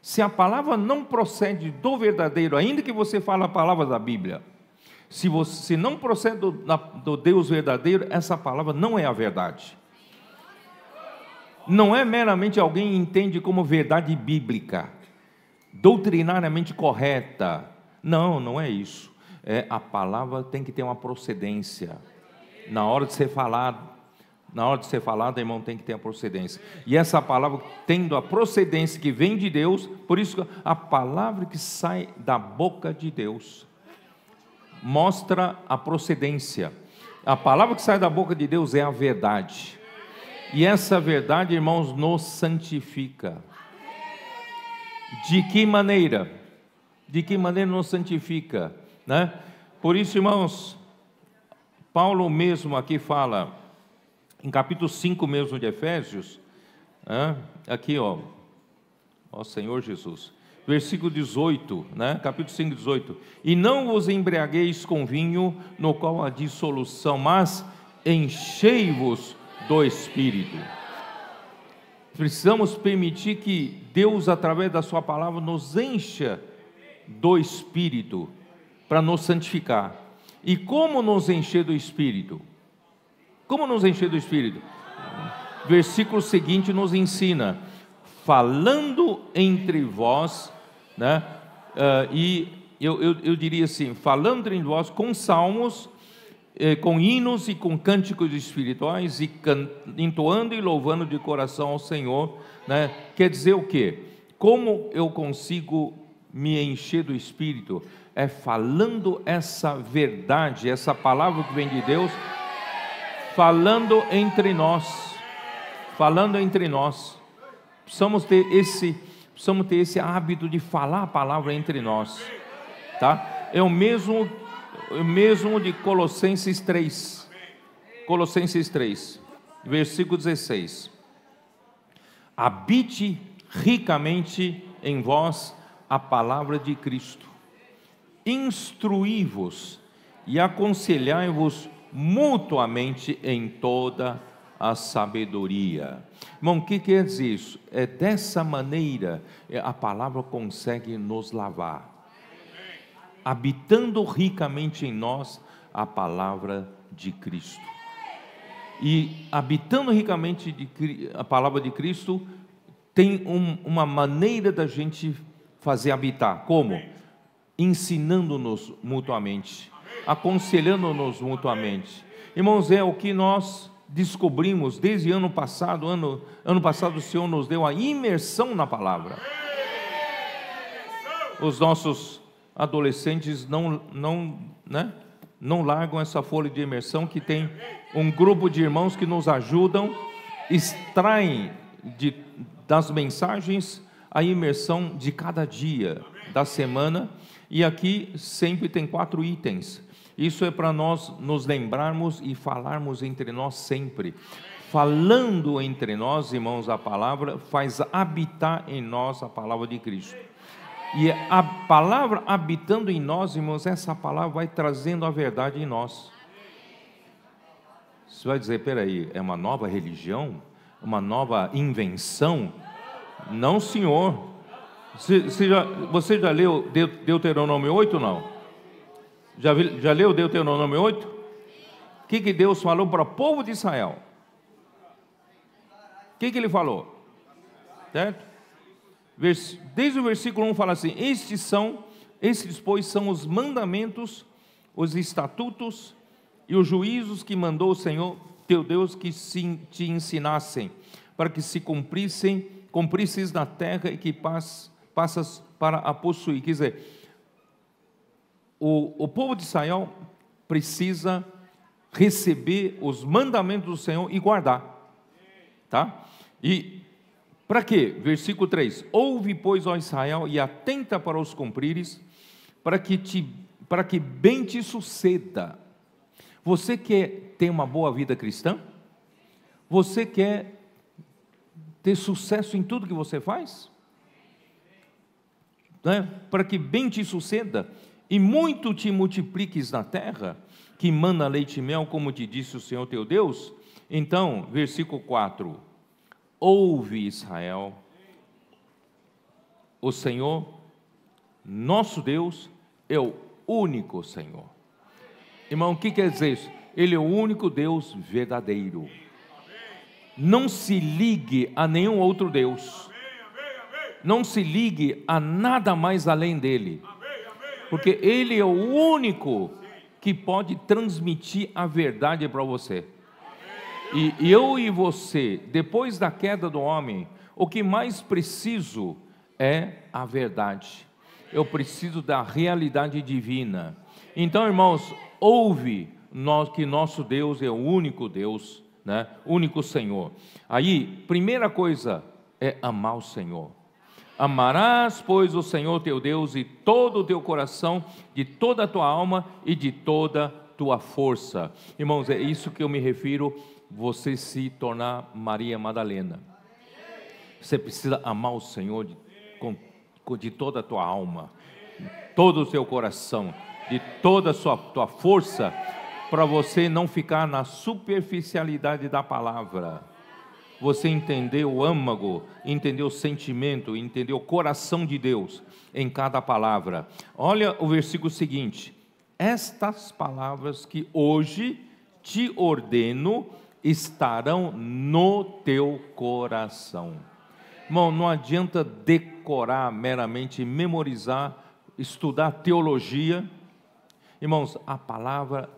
Se a palavra não procede do verdadeiro, ainda que você fale a palavra da Bíblia, se, você, não procede do, do Deus verdadeiro, essa palavra não é a verdade. Não é meramente alguém entende como verdade bíblica, doutrinariamente correta, não, não é isso. É, a palavra tem que ter uma procedência. Na hora de ser falado, na hora de ser falado, irmão, tem que ter a procedência. E essa palavra, tendo a procedência que vem de Deus, por isso a palavra que sai da boca de Deus mostra a procedência. A palavra que sai da boca de Deus é a verdade. E essa verdade, irmãos, nos santifica. De que maneira? de que maneira nos santifica, né? Por isso, irmãos, Paulo mesmo aqui fala, em capítulo 5 mesmo de Efésios, né? aqui ó, ó Senhor Jesus, versículo 18, né? capítulo 5, 18, e não vos embriagueis com vinho, no qual há dissolução, mas enchei-vos do Espírito. Precisamos permitir que Deus, através da Sua palavra, nos encha do Espírito para nos santificar. E como nos encher do Espírito? Como nos encher do Espírito? Versículo seguinte nos ensina: falando entre vós, né? Uh, e eu, eu, eu diria assim: falando entre vós com salmos, eh, com hinos e com cânticos espirituais, e can, entoando e louvando de coração ao Senhor, né? Quer dizer o quê? Como eu consigo me encher do Espírito, é falando essa verdade, essa palavra que vem de Deus, falando entre nós, falando entre nós. Precisamos ter esse, precisamos ter esse hábito de falar a palavra entre nós, tá? É o mesmo, é o mesmo de Colossenses 3. Colossenses 3, versículo 16. Habite ricamente em vós a palavra de Cristo. Instruí-vos e aconselhai-vos mutuamente em toda a sabedoria. Irmão, o que quer dizer isso? É dessa maneira é, a palavra consegue nos lavar. Habitando ricamente em nós a palavra de Cristo. E habitando ricamente de, a palavra de Cristo, tem um, uma maneira da gente fazer habitar. Como? Ensinando-nos mutuamente, aconselhando-nos mutuamente. Irmãos, é o que nós descobrimos desde ano passado, ano, ano passado o Senhor nos deu a imersão na palavra. Os nossos adolescentes não, não, né, não largam essa folha de imersão que tem um grupo de irmãos que nos ajudam, extraem de, das mensagens a imersão de cada dia da semana. E aqui sempre tem quatro itens. Isso é para nós nos lembrarmos e falarmos entre nós sempre. Falando entre nós, irmãos, a palavra faz habitar em nós a palavra de Cristo. E a palavra habitando em nós, irmãos, essa palavra vai trazendo a verdade em nós. Você vai dizer, peraí, é uma nova religião? Uma nova invenção? Não, senhor. Você, você, já, você já, leu Deuteronômio 8 não? Já, já leu Deuteronômio 8? O que, que Deus falou para o povo de Israel? O que, que ele falou? Certo? Desde o versículo 1 fala assim: Estes são, estes, pois, são os mandamentos, os estatutos e os juízos que mandou o Senhor teu Deus que te ensinassem, para que se cumprissem cumprisses na terra e que passas para a possuir. Quer dizer, o, o povo de Israel precisa receber os mandamentos do Senhor e guardar, tá? E para quê? Versículo 3: Ouve, pois, ó Israel, e atenta para os cumprires, para que, te, para que bem te suceda. Você quer ter uma boa vida cristã? Você quer ter sucesso em tudo que você faz? Né? Para que bem te suceda e muito te multipliques na terra, que mana leite e mel, como te disse o Senhor teu Deus. Então, versículo 4: Ouve Israel, o Senhor, nosso Deus, é o único Senhor. Irmão, o que quer dizer isso? Ele é o único Deus verdadeiro não se ligue a nenhum outro Deus. Não se ligue a nada mais além dele. Porque ele é o único que pode transmitir a verdade para você. E eu e você, depois da queda do homem, o que mais preciso é a verdade. Eu preciso da realidade divina. Então, irmãos, ouve que nosso Deus é o único Deus né? único Senhor. Aí, primeira coisa é amar o Senhor. Amarás, pois, o Senhor teu Deus de todo o teu coração, de toda a tua alma e de toda tua força. Irmãos, é isso que eu me refiro, você se tornar Maria Madalena. Você precisa amar o Senhor de, com, de toda a tua alma, de todo o teu coração, de toda a sua, tua força para você não ficar na superficialidade da palavra. Você entender o âmago, entender o sentimento, entender o coração de Deus em cada palavra. Olha o versículo seguinte: Estas palavras que hoje te ordeno estarão no teu coração. Irmão, não adianta decorar meramente, memorizar, estudar teologia. Irmãos, a palavra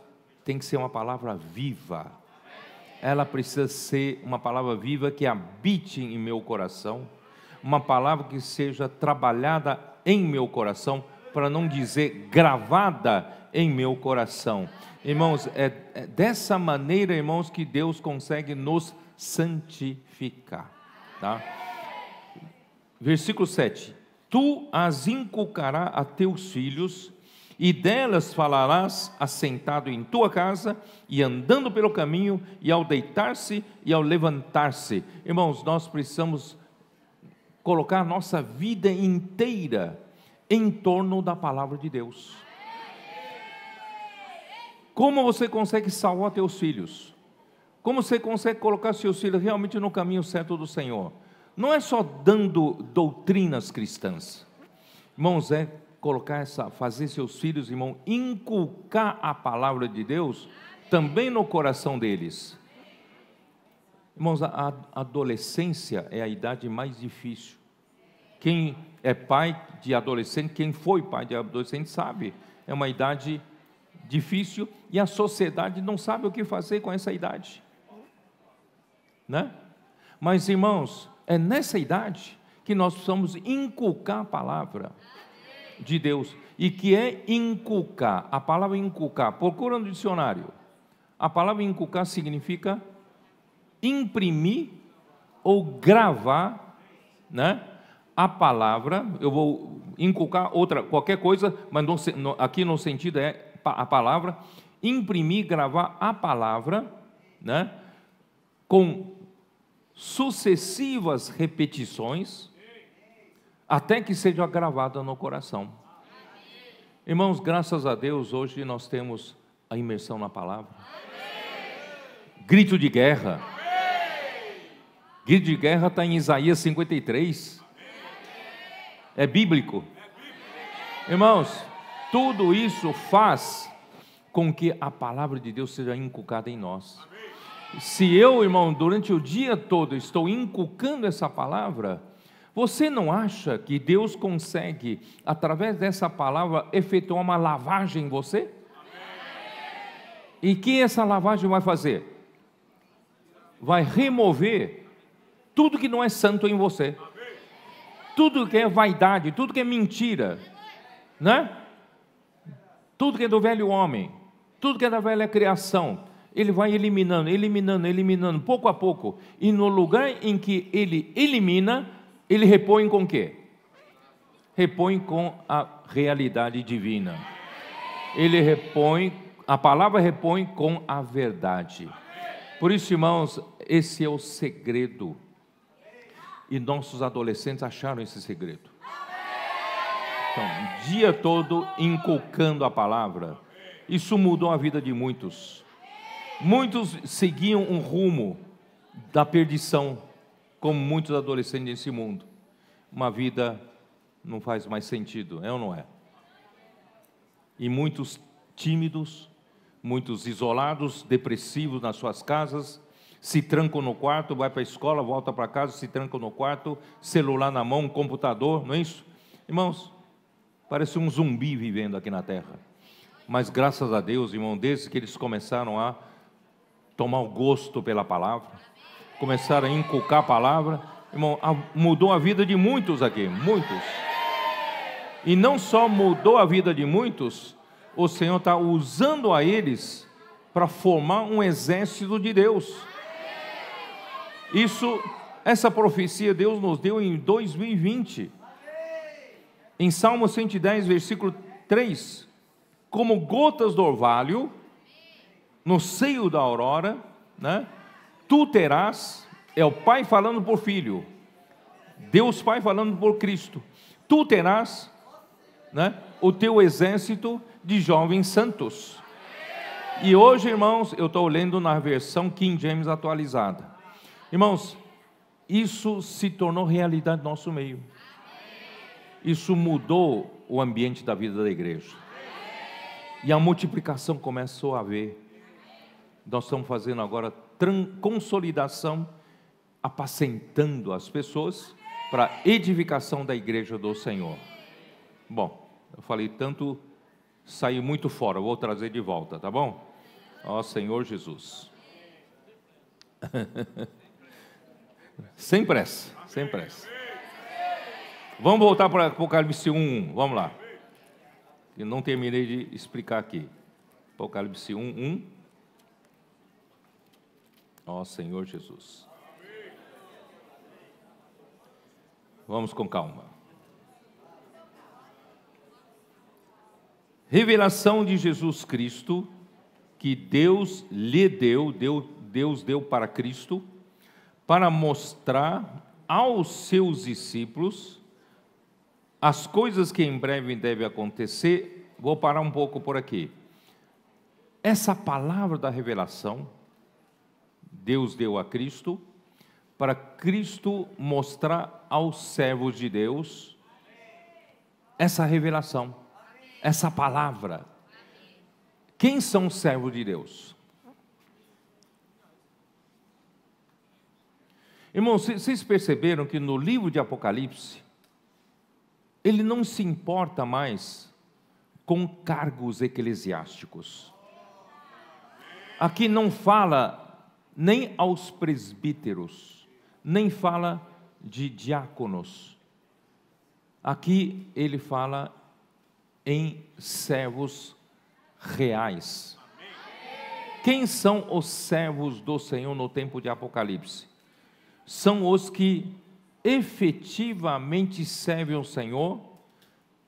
tem que ser uma palavra viva. Ela precisa ser uma palavra viva que habite em meu coração, uma palavra que seja trabalhada em meu coração, para não dizer gravada em meu coração. Irmãos, é, é dessa maneira, irmãos, que Deus consegue nos santificar. Tá? Versículo 7: Tu as inculcará a teus filhos, e delas falarás assentado em tua casa e andando pelo caminho e ao deitar-se e ao levantar-se. Irmãos, nós precisamos colocar nossa vida inteira em torno da palavra de Deus. Como você consegue salvar teus filhos? Como você consegue colocar seus filhos realmente no caminho certo do Senhor? Não é só dando doutrinas cristãs. Irmãos, é colocar essa, fazer seus filhos, irmão, inculcar a palavra de Deus também no coração deles. Irmãos, a adolescência é a idade mais difícil. Quem é pai de adolescente, quem foi pai de adolescente sabe, é uma idade difícil e a sociedade não sabe o que fazer com essa idade. Né? Mas irmãos, é nessa idade que nós precisamos inculcar a palavra de Deus e que é inculcar. A palavra inculcar, procura no dicionário. A palavra inculcar significa imprimir ou gravar, né? A palavra, eu vou inculcar outra qualquer coisa, mas aqui no sentido é a palavra imprimir, gravar a palavra, né? Com sucessivas repetições, até que seja gravada no coração. Irmãos, graças a Deus, hoje nós temos a imersão na palavra. Grito de guerra. Grito de guerra está em Isaías 53. É bíblico. Irmãos, tudo isso faz com que a palavra de Deus seja inculcada em nós. Se eu, irmão, durante o dia todo estou inculcando essa palavra, você não acha que Deus consegue, através dessa palavra, efetuar uma lavagem em você? Amém. E que essa lavagem vai fazer? Vai remover tudo que não é santo em você, tudo que é vaidade, tudo que é mentira, né? Tudo que é do velho homem, tudo que é da velha criação, ele vai eliminando, eliminando, eliminando, pouco a pouco. E no lugar em que ele elimina, ele repõe com quê? Repõe com a realidade divina. Ele repõe, a palavra repõe com a verdade. Por isso, irmãos, esse é o segredo. E nossos adolescentes acharam esse segredo. Então, o dia todo inculcando a palavra. Isso mudou a vida de muitos. Muitos seguiam um rumo da perdição como muitos adolescentes nesse mundo. Uma vida não faz mais sentido, é ou não é? E muitos tímidos, muitos isolados, depressivos nas suas casas, se trancam no quarto, vai para a escola, volta para casa, se trancam no quarto, celular na mão, computador, não é isso? Irmãos, parece um zumbi vivendo aqui na terra. Mas graças a Deus, irmão, desde que eles começaram a tomar o gosto pela palavra, começaram a inculcar a palavra. Irmão, mudou a vida de muitos aqui, muitos. E não só mudou a vida de muitos, o Senhor está usando a eles para formar um exército de Deus. Isso, essa profecia Deus nos deu em 2020. Em Salmo 110, versículo 3, como gotas do orvalho no seio da aurora, né? tu terás, é o pai falando por filho, Deus Pai falando por Cristo, tu terás né, o teu exército de jovens santos. E hoje, irmãos, eu estou lendo na versão King James atualizada. Irmãos, isso se tornou realidade no nosso meio. Isso mudou o ambiente da vida da igreja. E a multiplicação começou a ver. Nós estamos fazendo agora consolidação, apacentando as pessoas para edificação da igreja do Senhor. Bom, eu falei tanto, saí muito fora, vou trazer de volta, tá bom? Ó Senhor Jesus. sem pressa, sem pressa. Vamos voltar para Apocalipse 1, vamos lá. Eu não terminei de explicar aqui. Apocalipse 1, 1. Ó Senhor Jesus. Vamos com calma. Revelação de Jesus Cristo que Deus lhe deu, deu Deus deu para Cristo para mostrar aos seus discípulos as coisas que em breve devem acontecer. Vou parar um pouco por aqui. Essa palavra da revelação Deus deu a Cristo, para Cristo mostrar aos servos de Deus essa revelação, essa palavra. Quem são os servos de Deus? Irmãos, vocês perceberam que no livro de Apocalipse, ele não se importa mais com cargos eclesiásticos. Aqui não fala nem aos presbíteros, nem fala de diáconos. Aqui ele fala em servos reais. Quem são os servos do Senhor no tempo de Apocalipse? São os que efetivamente servem o Senhor,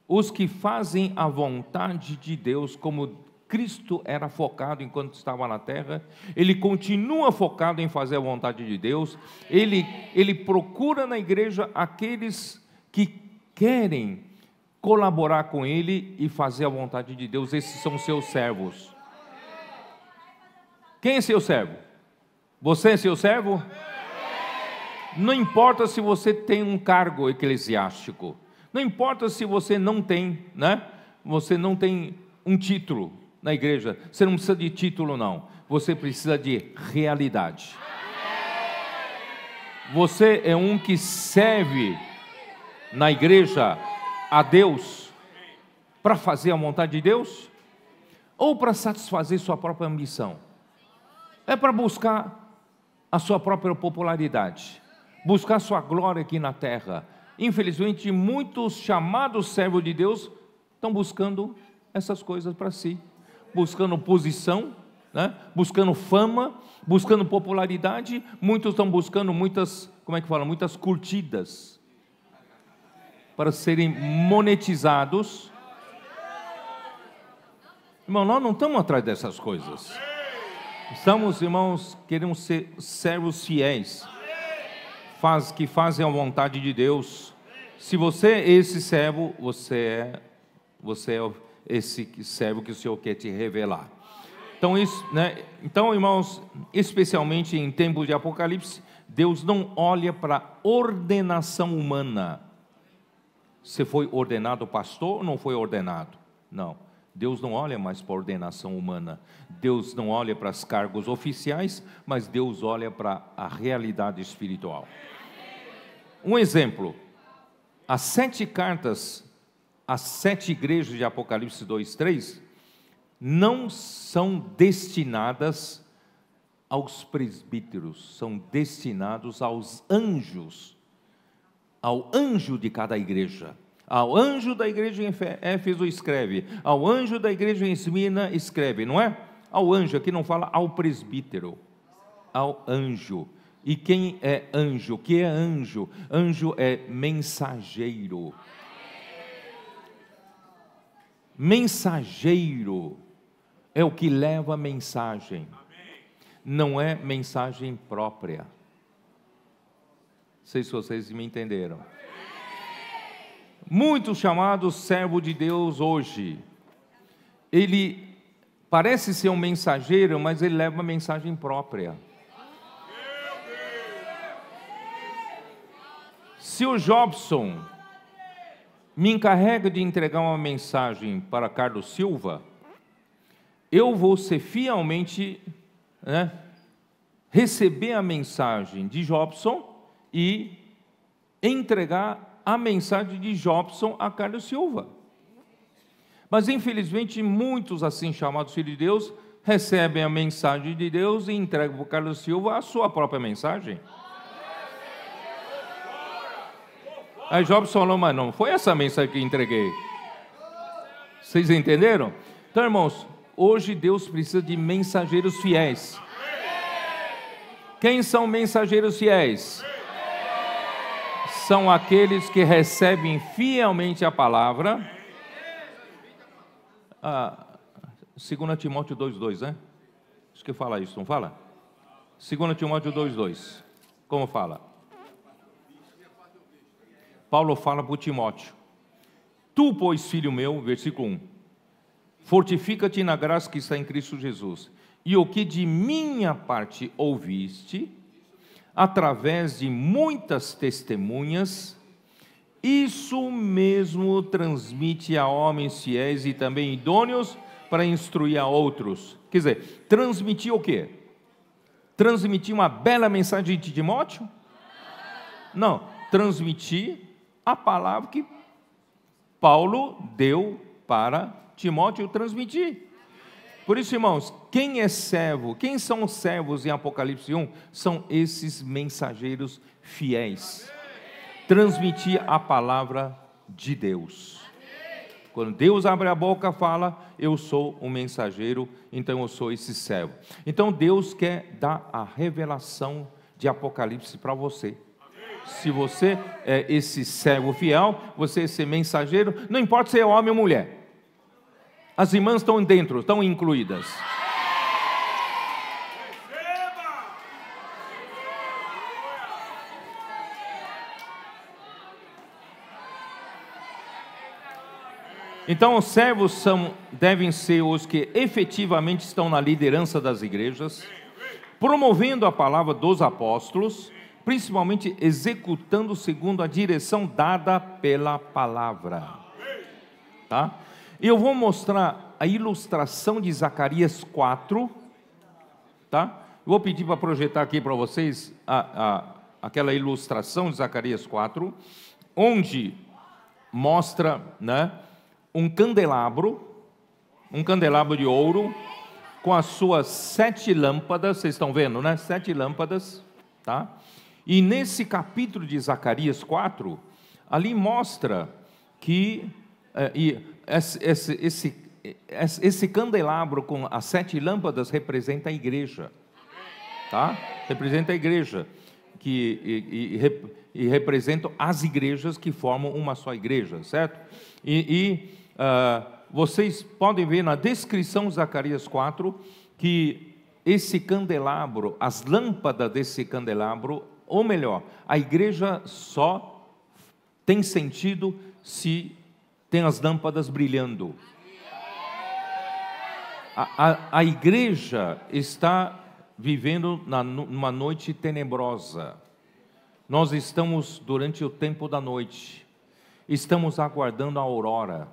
os que fazem a vontade de Deus como Cristo era focado enquanto estava na terra, ele continua focado em fazer a vontade de Deus, ele, ele procura na igreja aqueles que querem colaborar com ele e fazer a vontade de Deus, esses são seus servos. Quem é seu servo? Você é seu servo? Não importa se você tem um cargo eclesiástico, não importa se você não tem, né? Você não tem um título, na igreja. Você não precisa de título, não. Você precisa de realidade. Você é um que serve na igreja a Deus para fazer a vontade de Deus ou para satisfazer sua própria ambição? É para buscar a sua própria popularidade, buscar sua glória aqui na terra. Infelizmente, muitos chamados servos de Deus estão buscando essas coisas para si buscando posição, né? buscando fama, buscando popularidade, muitos estão buscando muitas, como é que fala, muitas curtidas para serem monetizados. Irmão, nós não estamos atrás dessas coisas. Estamos, irmãos, queremos ser servos fiéis, faz, que fazem a vontade de Deus. Se você é esse servo, você é, você é esse servo que o Senhor quer te revelar. Então, isso, né? então, irmãos, especialmente em tempo de Apocalipse, Deus não olha para a ordenação humana. Você foi ordenado pastor ou não foi ordenado? Não. Deus não olha mais para a ordenação humana. Deus não olha para os cargos oficiais, mas Deus olha para a realidade espiritual. Um exemplo: as sete cartas as sete igrejas de Apocalipse 2, 3, não são destinadas aos presbíteros, são destinados aos anjos, ao anjo de cada igreja. Ao anjo da igreja em Éfeso escreve, ao anjo da igreja em Esmina escreve, não é? Ao anjo, aqui não fala ao presbítero, ao anjo. E quem é anjo? O que é anjo? Anjo é mensageiro. Mensageiro é o que leva a mensagem, não é mensagem própria. Não sei se vocês me entenderam. Muito chamado servo de Deus hoje, ele parece ser um mensageiro, mas ele leva uma mensagem própria. Se o Jobson me encarrega de entregar uma mensagem para Carlos Silva, eu vou ser fielmente né, receber a mensagem de Jobson e entregar a mensagem de Jobson a Carlos Silva. Mas infelizmente muitos assim chamados filhos de Deus recebem a mensagem de Deus e entregam para Carlos Silva a sua própria mensagem. A Jobson mas não. Foi essa mensagem que entreguei. Vocês entenderam? Então, irmãos, hoje Deus precisa de mensageiros fiéis. Quem são mensageiros fiéis? São aqueles que recebem fielmente a palavra. Ah, 2 Timóteo 2,2, né? Acho que fala isso, não fala? 2 Timóteo 2,2. Como fala? Paulo fala para Timóteo: Tu, pois, filho meu, versículo 1, fortifica-te na graça que está em Cristo Jesus, e o que de minha parte ouviste, através de muitas testemunhas, isso mesmo transmite a homens fiéis e também idôneos para instruir a outros. Quer dizer, transmitir o quê? Transmitir uma bela mensagem de Timóteo? Não, transmitir a palavra que Paulo deu para Timóteo transmitir. Por isso, irmãos, quem é servo, quem são os servos em Apocalipse 1? São esses mensageiros fiéis. Transmitir a palavra de Deus. Quando Deus abre a boca, fala: Eu sou um mensageiro, então eu sou esse servo. Então Deus quer dar a revelação de Apocalipse para você. Se você é esse servo fiel, você é esse mensageiro, não importa se é homem ou mulher. As irmãs estão dentro, estão incluídas. Então, os servos são, devem ser os que efetivamente estão na liderança das igrejas, promovendo a palavra dos apóstolos principalmente executando segundo a direção dada pela palavra. Tá? E eu vou mostrar a ilustração de Zacarias 4, tá? Vou pedir para projetar aqui para vocês a, a, aquela ilustração de Zacarias 4, onde mostra, né, um candelabro, um candelabro de ouro com as suas sete lâmpadas, vocês estão vendo, né? Sete lâmpadas, tá? E nesse capítulo de Zacarias 4, ali mostra que é, e esse, esse, esse, esse, candelabro com as sete lâmpadas representa a igreja, tá? Representa a igreja, que, e, e, e representa as igrejas que formam uma só igreja, certo? E, e uh, vocês podem ver na descrição Zacarias 4 que esse candelabro, as lâmpadas desse candelabro ou melhor, a igreja só tem sentido se tem as lâmpadas brilhando. A, a, a igreja está vivendo na, numa noite tenebrosa. Nós estamos durante o tempo da noite, estamos aguardando a aurora,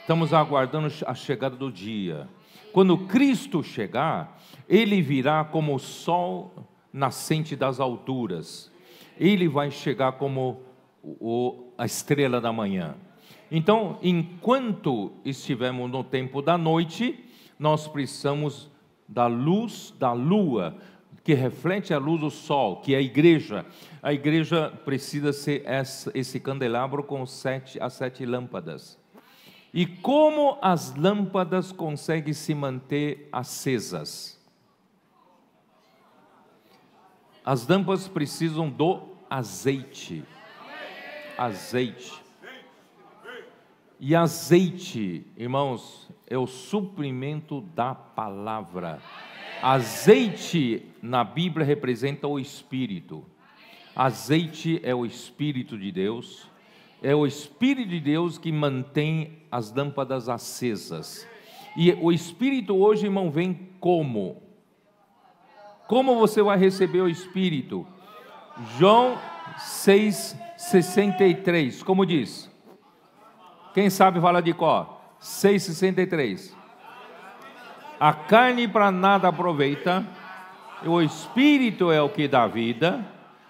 estamos aguardando a chegada do dia. Quando Cristo chegar, ele virá como o sol nascente das alturas. Ele vai chegar como o, a estrela da manhã. Então, enquanto estivermos no tempo da noite, nós precisamos da luz da lua, que reflete a luz do sol, que é a igreja. A igreja precisa ser esse candelabro com sete, as sete lâmpadas. E como as lâmpadas conseguem se manter acesas? As lâmpadas precisam do azeite. Azeite. E azeite, irmãos, é o suprimento da palavra. Azeite na Bíblia representa o Espírito. Azeite é o Espírito de Deus. É o Espírito de Deus que mantém as lâmpadas acesas. E o Espírito hoje, irmão, vem como? Como você vai receber o Espírito? João 6:63. Como diz? Quem sabe fala de có? 6:63. A carne para nada aproveita, o Espírito é o que dá vida,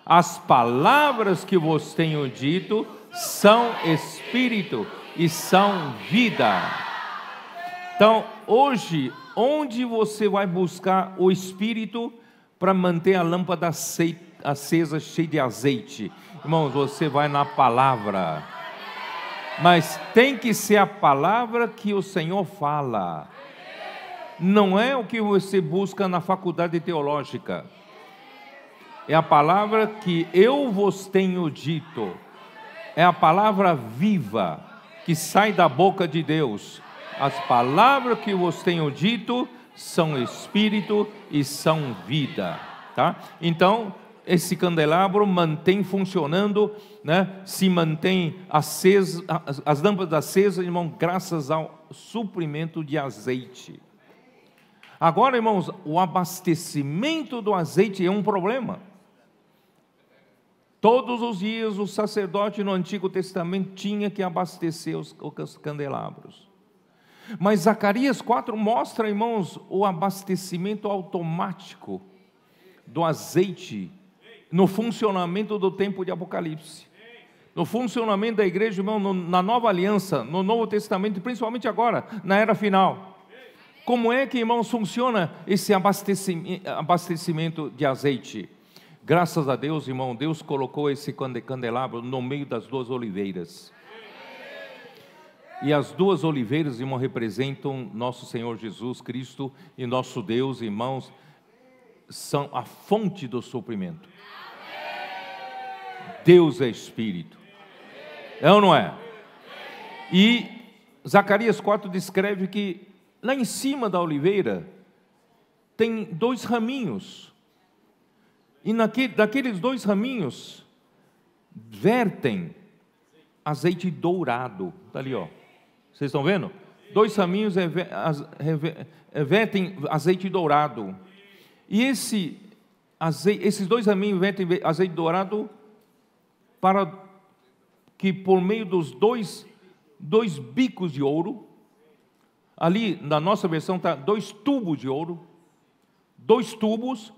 as palavras que vos tenho dito são Espírito e são vida. Então, hoje, onde você vai buscar o Espírito para manter a lâmpada acesa, cheia de azeite. Irmãos, você vai na palavra. Mas tem que ser a palavra que o Senhor fala. Não é o que você busca na faculdade teológica. É a palavra que eu vos tenho dito. É a palavra viva que sai da boca de Deus. As palavras que vos tenho dito são espírito e são vida, tá? Então, esse candelabro mantém funcionando, né? se mantém aceso, as lâmpadas acesas, irmão, graças ao suprimento de azeite. Agora, irmãos, o abastecimento do azeite é um problema. Todos os dias o sacerdote no Antigo Testamento tinha que abastecer os, os candelabros. Mas Zacarias 4 mostra, irmãos, o abastecimento automático do azeite no funcionamento do tempo de Apocalipse. No funcionamento da igreja, irmão, no, na nova aliança, no Novo Testamento, principalmente agora, na era final. Como é que, irmãos, funciona esse abastecimento, abastecimento de azeite? Graças a Deus, irmão, Deus colocou esse candelabro no meio das duas oliveiras. E as duas oliveiras, irmão, representam nosso Senhor Jesus Cristo e nosso Deus, irmãos, são a fonte do suprimento. Deus é Espírito. É ou não é? E Zacarias 4 descreve que lá em cima da oliveira tem dois raminhos. E naquele, daqueles dois raminhos vertem azeite dourado. Está ali, ó. Vocês estão vendo? Dois raminhos vertem azeite dourado. E esse azeite, esses dois raminhos vertem azeite dourado para que por meio dos dois, dois bicos de ouro, ali na nossa versão está dois tubos de ouro, dois tubos,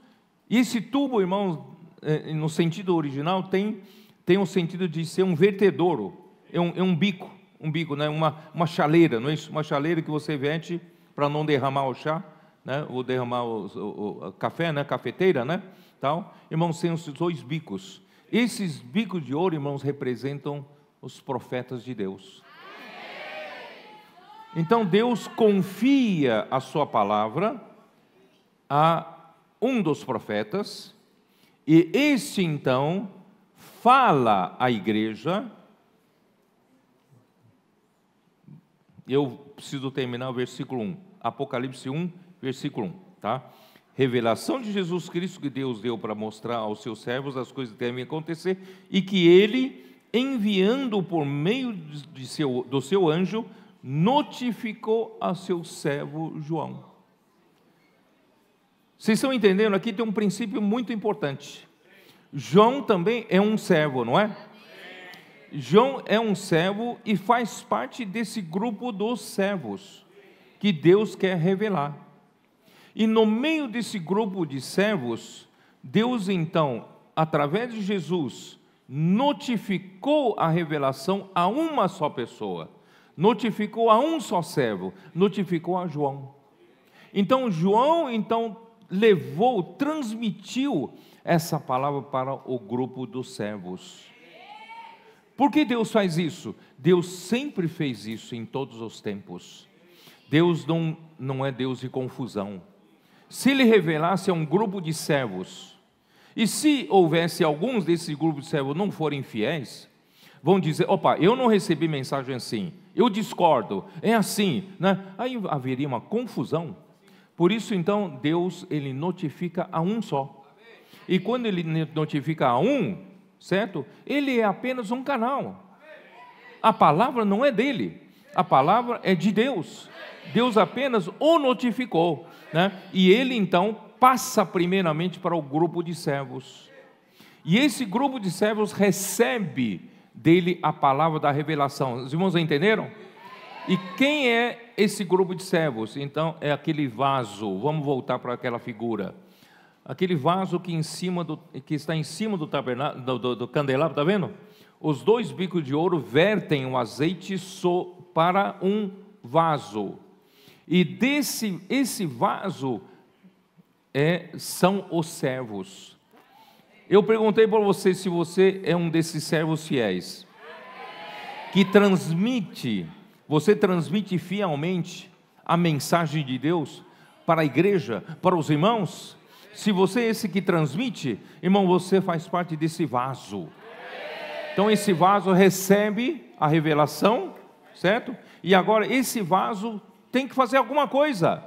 e esse tubo, irmãos, é, é, no sentido original, tem, tem um sentido de ser um vertedouro, é um, é um bico bico né? uma, uma chaleira, não é isso? Uma chaleira que você vende para não derramar o chá, né? ou derramar o, o, o café, né? cafeteira, né? Tal. Irmãos, tem os dois bicos. Esses bicos de ouro, irmãos, representam os profetas de Deus. Então Deus confia a sua palavra a um dos profetas, e esse então fala à igreja eu preciso terminar o versículo 1. Apocalipse 1, versículo 1, tá? Revelação de Jesus Cristo que Deus deu para mostrar aos seus servos as coisas que devem acontecer e que ele, enviando por meio seu, do seu anjo, notificou a seu servo João. Vocês estão entendendo? Aqui tem um princípio muito importante. João também é um servo, não é? João é um servo e faz parte desse grupo dos servos que Deus quer revelar. E no meio desse grupo de servos, Deus então, através de Jesus, notificou a revelação a uma só pessoa, notificou a um só servo, notificou a João. Então João então levou, transmitiu essa palavra para o grupo dos servos. Por que Deus faz isso? Deus sempre fez isso em todos os tempos. Deus não, não é Deus de confusão. Se ele revelasse a um grupo de servos, e se houvesse alguns desse grupo de servos não forem fiéis, vão dizer: opa, eu não recebi mensagem assim, eu discordo, é assim, né? aí haveria uma confusão. Por isso, então, Deus ele notifica a um só. E quando ele notifica a um, certo? Ele é apenas um canal. A palavra não é dele, a palavra é de Deus. Deus apenas o notificou, né? E ele então passa primeiramente para o grupo de servos. E esse grupo de servos recebe dele a palavra da revelação. Os irmãos entenderam? E quem é esse grupo de servos? Então é aquele vaso. Vamos voltar para aquela figura aquele vaso que, em cima do, que está em cima do, do, do, do candelabro, está vendo? Os dois bicos de ouro vertem o azeite so, para um vaso. E desse esse vaso é, são os servos. Eu perguntei para você se você é um desses servos fiéis que transmite, você transmite fielmente a mensagem de Deus para a igreja, para os irmãos. Se você é esse que transmite, irmão, você faz parte desse vaso. Então esse vaso recebe a revelação, certo? E agora esse vaso tem que fazer alguma coisa.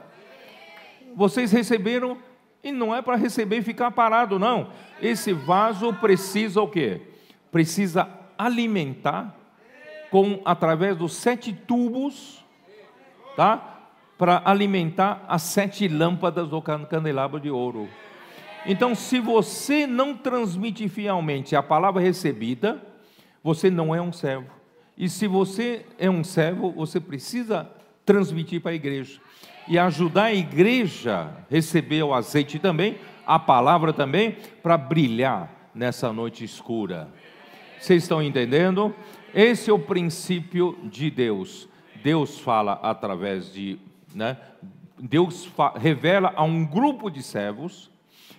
Vocês receberam e não é para receber e ficar parado, não. Esse vaso precisa o quê? Precisa alimentar com através dos sete tubos, tá? para alimentar as sete lâmpadas do candelabro de ouro. Então, se você não transmite fielmente a palavra recebida, você não é um servo. E se você é um servo, você precisa transmitir para a igreja e ajudar a igreja a receber o azeite também, a palavra também, para brilhar nessa noite escura. Vocês estão entendendo? Esse é o princípio de Deus. Deus fala através de né? Deus revela a um grupo de servos.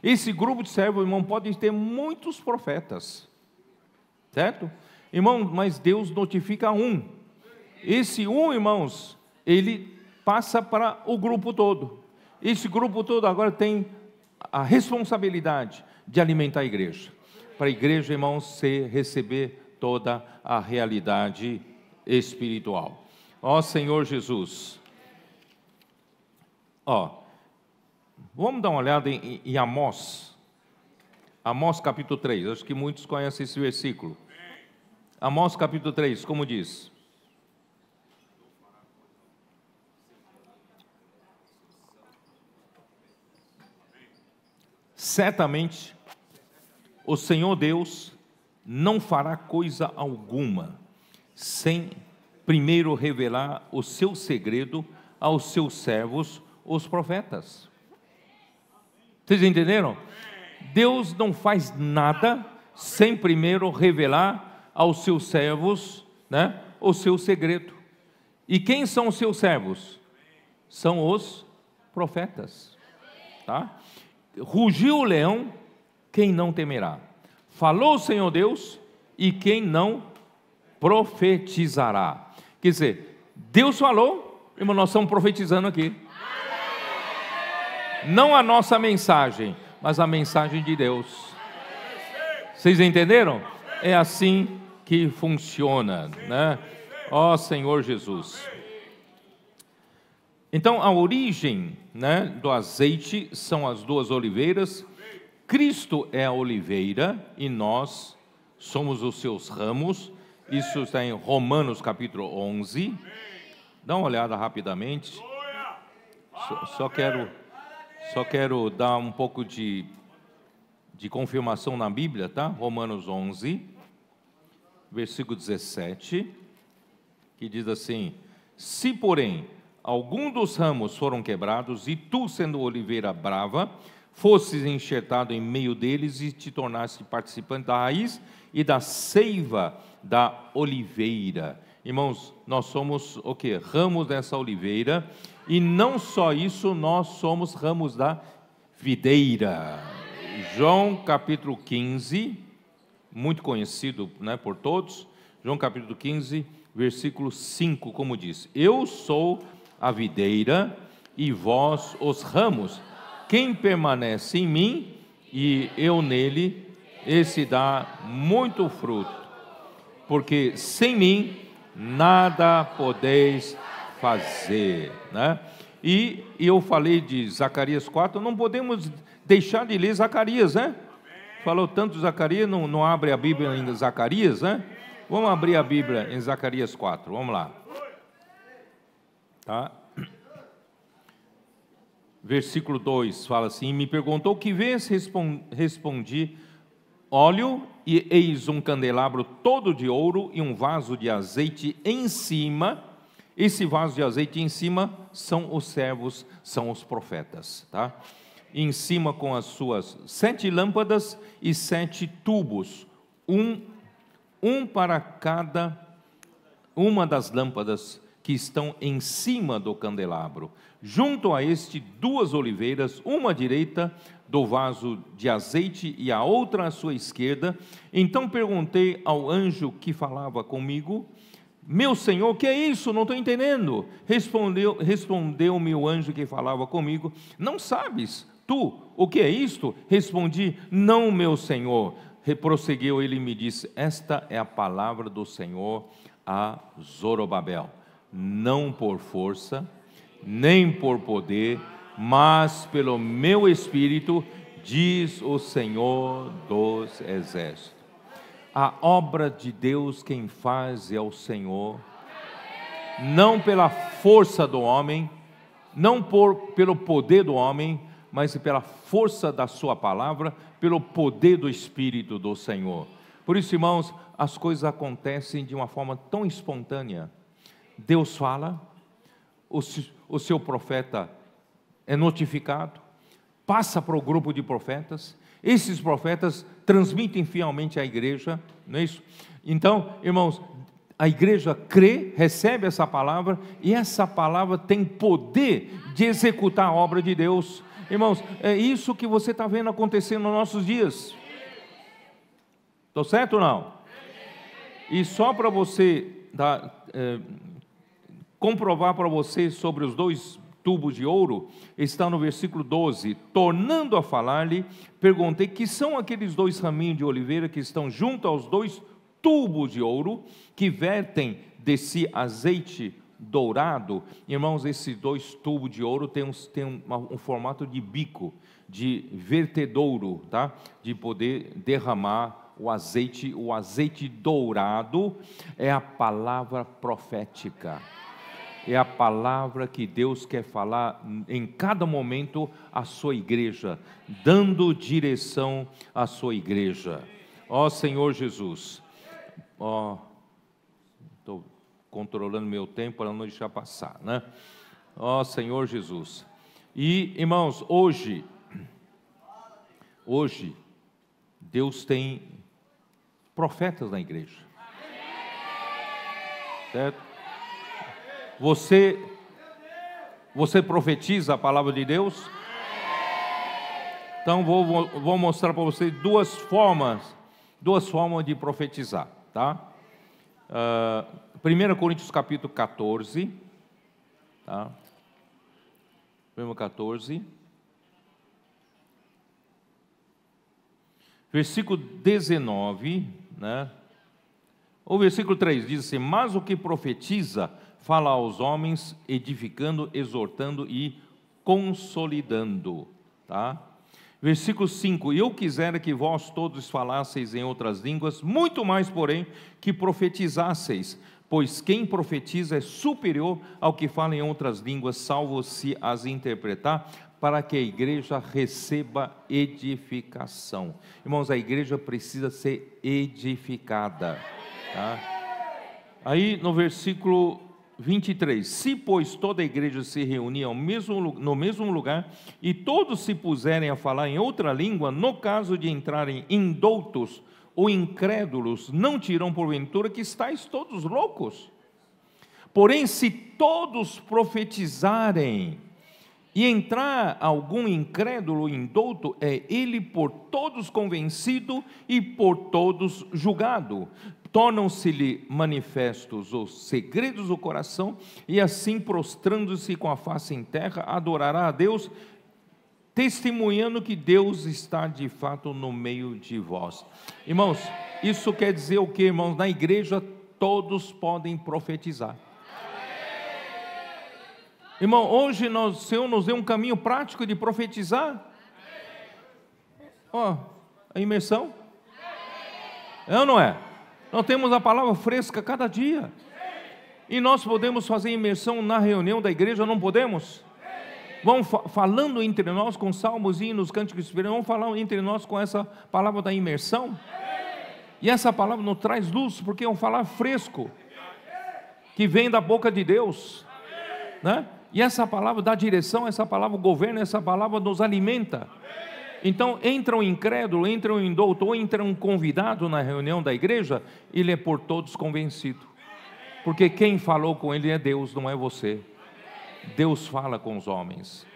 Esse grupo de servos, irmão, pode ter muitos profetas, certo? Irmão, mas Deus notifica um. Esse um, irmãos, ele passa para o grupo todo. Esse grupo todo agora tem a responsabilidade de alimentar a igreja. Para a igreja, irmãos, ser receber toda a realidade espiritual. Ó Senhor Jesus, Ó, vamos dar uma olhada em, em Amós. Amós capítulo 3. Acho que muitos conhecem esse versículo. Amós capítulo 3, como diz? Certamente o Senhor Deus não fará coisa alguma sem primeiro revelar o seu segredo aos seus servos, os profetas. Vocês entenderam? Deus não faz nada sem primeiro revelar aos seus servos né, o seu segredo. E quem são os seus servos? São os profetas. Tá? Rugiu o leão, quem não temerá? Falou o Senhor Deus, e quem não profetizará? Quer dizer, Deus falou, irmão, nós estamos profetizando aqui. Não a nossa mensagem, mas a mensagem de Deus. Vocês entenderam? É assim que funciona, né? Ó oh, Senhor Jesus. Então, a origem né, do azeite são as duas oliveiras. Cristo é a oliveira e nós somos os seus ramos. Isso está em Romanos capítulo 11. Dá uma olhada rapidamente. Só, só quero só quero dar um pouco de, de confirmação na Bíblia, tá? Romanos 11, versículo 17, que diz assim: Se, porém, algum dos ramos foram quebrados, e tu, sendo oliveira brava, fosses enxertado em meio deles e te tornaste participante da raiz e da seiva da oliveira. Irmãos, nós somos o que? Ramos dessa oliveira, e não só isso, nós somos ramos da videira. João capítulo 15, muito conhecido né, por todos, João capítulo 15, versículo 5, como diz: Eu sou a videira e vós os ramos. Quem permanece em mim e eu nele, esse dá muito fruto, porque sem mim nada podeis fazer. Né? E, eu falei de Zacarias 4, não podemos deixar de ler Zacarias, né? Falou tanto Zacarias, não, não abre a Bíblia em Zacarias, né? Vamos abrir a Bíblia em Zacarias 4, vamos lá. Tá? Versículo 2 fala assim: Me perguntou o que vês? Respondi: Óleo e eis um candelabro todo de ouro e um vaso de azeite em cima. Esse vaso de azeite em cima são os servos, são os profetas, tá? Em cima com as suas sete lâmpadas e sete tubos, um um para cada uma das lâmpadas que estão em cima do candelabro. Junto a este, duas oliveiras, uma à direita, do vaso de azeite e a outra à sua esquerda. Então perguntei ao anjo que falava comigo: Meu senhor, que é isso? Não estou entendendo. Respondeu-me respondeu o anjo que falava comigo: Não sabes, tu, o que é isto? Respondi: Não, meu senhor. Reprosseguiu ele e me disse: Esta é a palavra do Senhor a Zorobabel: Não por força, nem por poder, mas pelo meu espírito, diz o Senhor dos Exércitos. A obra de Deus quem faz é o Senhor, não pela força do homem, não por, pelo poder do homem, mas pela força da Sua palavra, pelo poder do Espírito do Senhor. Por isso, irmãos, as coisas acontecem de uma forma tão espontânea. Deus fala, o, o seu profeta é notificado, passa para o grupo de profetas, esses profetas transmitem fielmente à igreja, não é isso? Então, irmãos, a igreja crê, recebe essa palavra e essa palavra tem poder de executar a obra de Deus. Irmãos, é isso que você está vendo acontecer nos nossos dias. Estou certo ou não? E só para você dar, é, comprovar para você sobre os dois tubos de ouro, está no versículo 12. Tornando a falar-lhe, perguntei: que são aqueles dois raminhos de oliveira que estão junto aos dois tubos de ouro que vertem de si azeite dourado? Irmãos, esses dois tubos de ouro têm, têm um, um formato de bico, de vertedouro, tá? de poder derramar o azeite, o azeite dourado é a palavra profética é a palavra que Deus quer falar em cada momento à sua igreja, dando direção à sua igreja. Ó Senhor Jesus, ó, estou controlando meu tempo para não deixar passar, né? Ó Senhor Jesus. E irmãos, hoje, hoje, Deus tem profetas na igreja, certo? Você você profetiza a palavra de Deus? Então vou, vou mostrar para vocês duas formas, duas formas de profetizar, tá? Uh, ah, 1 Coríntios capítulo 14, tá? 14, versículo 19, né? O versículo 3 diz assim: Mas o que profetiza fala aos homens, edificando, exortando e consolidando. Tá? Versículo 5: eu quisera que vós todos falasseis em outras línguas, muito mais, porém, que profetizasseis, pois quem profetiza é superior ao que fala em outras línguas, salvo se as interpretar, para que a igreja receba edificação. Irmãos, a igreja precisa ser edificada. Tá? Aí no versículo 23. Se, pois, toda a igreja se reunir mesmo, no mesmo lugar e todos se puserem a falar em outra língua, no caso de entrarem indoutos ou incrédulos, não tiram porventura que estáis todos loucos. Porém, se todos profetizarem e entrar algum incrédulo ou indouto, é ele por todos convencido e por todos julgado tornam-se-lhe manifestos os segredos do coração, e assim, prostrando-se com a face em terra, adorará a Deus, testemunhando que Deus está de fato no meio de vós. Irmãos, isso quer dizer o que, irmãos? Na igreja todos podem profetizar. Irmão, hoje o Senhor nos deu um caminho prático de profetizar. Ó, oh, a imersão? É ou não é? Nós temos a palavra fresca cada dia. E nós podemos fazer imersão na reunião da igreja, não podemos? Vão fa falando entre nós com salmos, nos cânticos espirituais. vamos falar entre nós com essa palavra da imersão? E essa palavra nos traz luz, porque é um falar fresco, que vem da boca de Deus, né? E essa palavra dá direção, essa palavra governa, essa palavra nos alimenta. Amém. Então entra um incrédulo, entra um indulto, ou entra um convidado na reunião da igreja, ele é por todos convencido. Porque quem falou com ele é Deus, não é você. Deus fala com os homens.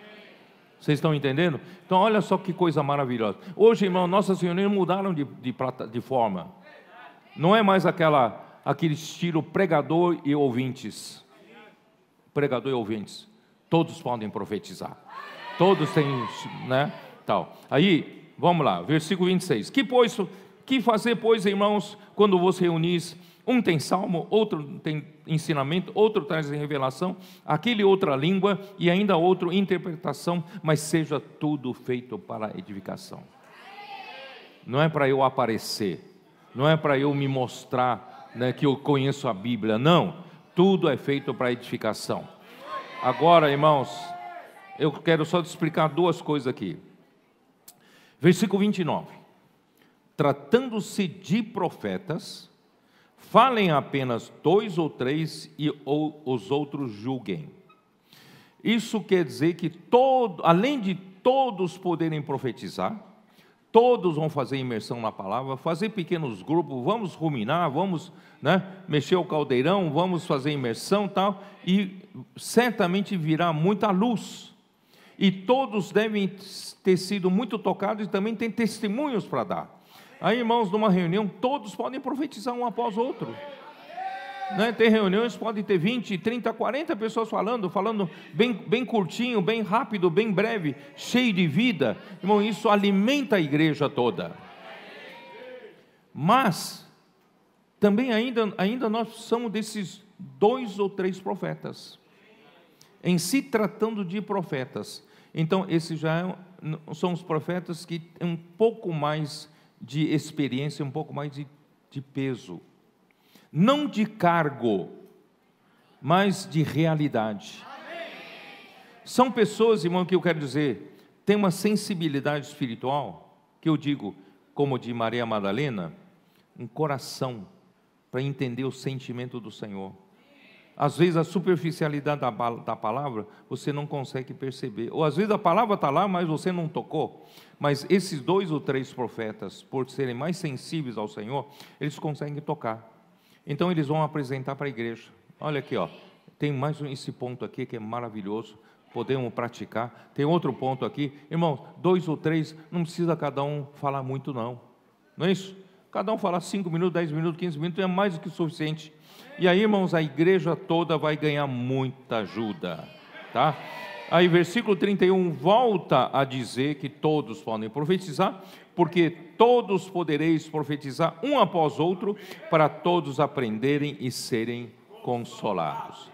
Vocês estão entendendo? Então olha só que coisa maravilhosa. Hoje, irmão, nossas reuniões mudaram de, de, de forma. Não é mais aquela, aquele estilo pregador e ouvintes. Pregador e ouvintes. Todos podem profetizar. Todos têm, né? tal. Aí, vamos lá, versículo 26. Que, pois, que fazer, pois, irmãos, quando vos reunis? Um tem salmo, outro tem ensinamento, outro traz revelação, aquele outra língua e ainda outro interpretação, mas seja tudo feito para edificação. Não é para eu aparecer, não é para eu me mostrar né, que eu conheço a Bíblia, não. Tudo é feito para edificação. Agora, irmãos, eu quero só te explicar duas coisas aqui. Versículo 29. Tratando-se de profetas, falem apenas dois ou três e ou, os outros julguem. Isso quer dizer que todo, além de todos poderem profetizar, todos vão fazer imersão na palavra, fazer pequenos grupos, vamos ruminar, vamos né, mexer o caldeirão, vamos fazer imersão tal, e certamente virá muita luz e todos devem ter sido muito tocados e também têm testemunhos para dar. Aí, irmãos, numa reunião, todos podem profetizar um após outro. Né? Tem reuniões, pode ter 20, 30, 40 pessoas falando, falando bem, bem curtinho, bem rápido, bem breve, cheio de vida. Irmão, isso alimenta a igreja toda. Mas, também ainda, ainda nós somos desses dois ou três profetas. Em se si, tratando de profetas, então, esses já é são os profetas que têm um pouco mais de experiência, um pouco mais de, de peso. Não de cargo, mas de realidade. São pessoas, irmão, que eu quero dizer, têm uma sensibilidade espiritual, que eu digo, como de Maria Madalena, um coração para entender o sentimento do Senhor. Às vezes a superficialidade da, palavra você não consegue perceber. Ou às vezes a palavra está lá, mas você não tocou. Mas esses dois ou três profetas, por serem mais sensíveis ao Senhor, eles conseguem tocar. Então eles vão apresentar para a igreja. Olha aqui, ó, tem mais um, esse ponto aqui que é maravilhoso. Podemos praticar. Tem outro ponto aqui, irmãos. Dois ou três, não precisa cada um falar muito, não. Não é isso? Cada um falar cinco minutos, dez minutos, quinze minutos é mais do que suficiente e aí, irmãos, a igreja toda vai ganhar muita ajuda, tá? Aí, versículo 31 volta a dizer que todos podem profetizar, porque todos podereis profetizar um após outro, para todos aprenderem e serem consolados.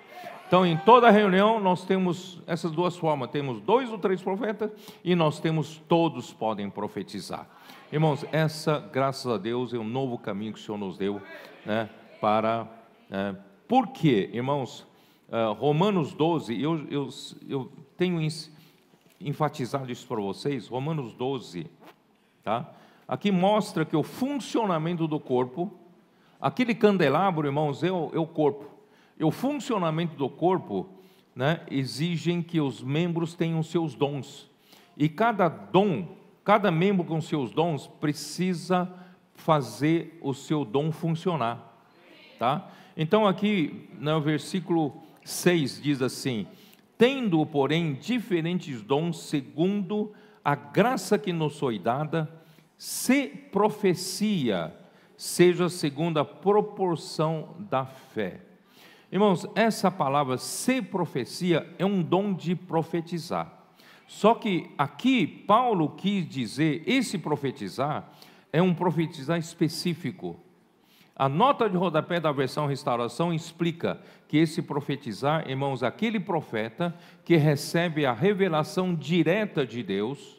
Então, em toda reunião, nós temos essas duas formas: temos dois ou três profetas e nós temos todos podem profetizar. Irmãos, essa, graças a Deus, é um novo caminho que o Senhor nos deu né, para é, por quê, irmãos? É, Romanos 12, eu, eu, eu tenho enfatizado isso para vocês, Romanos 12, tá? Aqui mostra que o funcionamento do corpo, aquele candelabro, irmãos, é o, é o corpo. E o funcionamento do corpo né, exigem que os membros tenham seus dons. E cada dom, cada membro com seus dons, precisa fazer o seu dom funcionar. Tá? Então, aqui no né, versículo 6 diz assim: Tendo, porém, diferentes dons segundo a graça que nos foi dada, se profecia, seja segundo a proporção da fé. Irmãos, essa palavra se profecia é um dom de profetizar. Só que aqui Paulo quis dizer, esse profetizar é um profetizar específico. A nota de rodapé da versão restauração explica que esse profetizar, irmãos, aquele profeta que recebe a revelação direta de Deus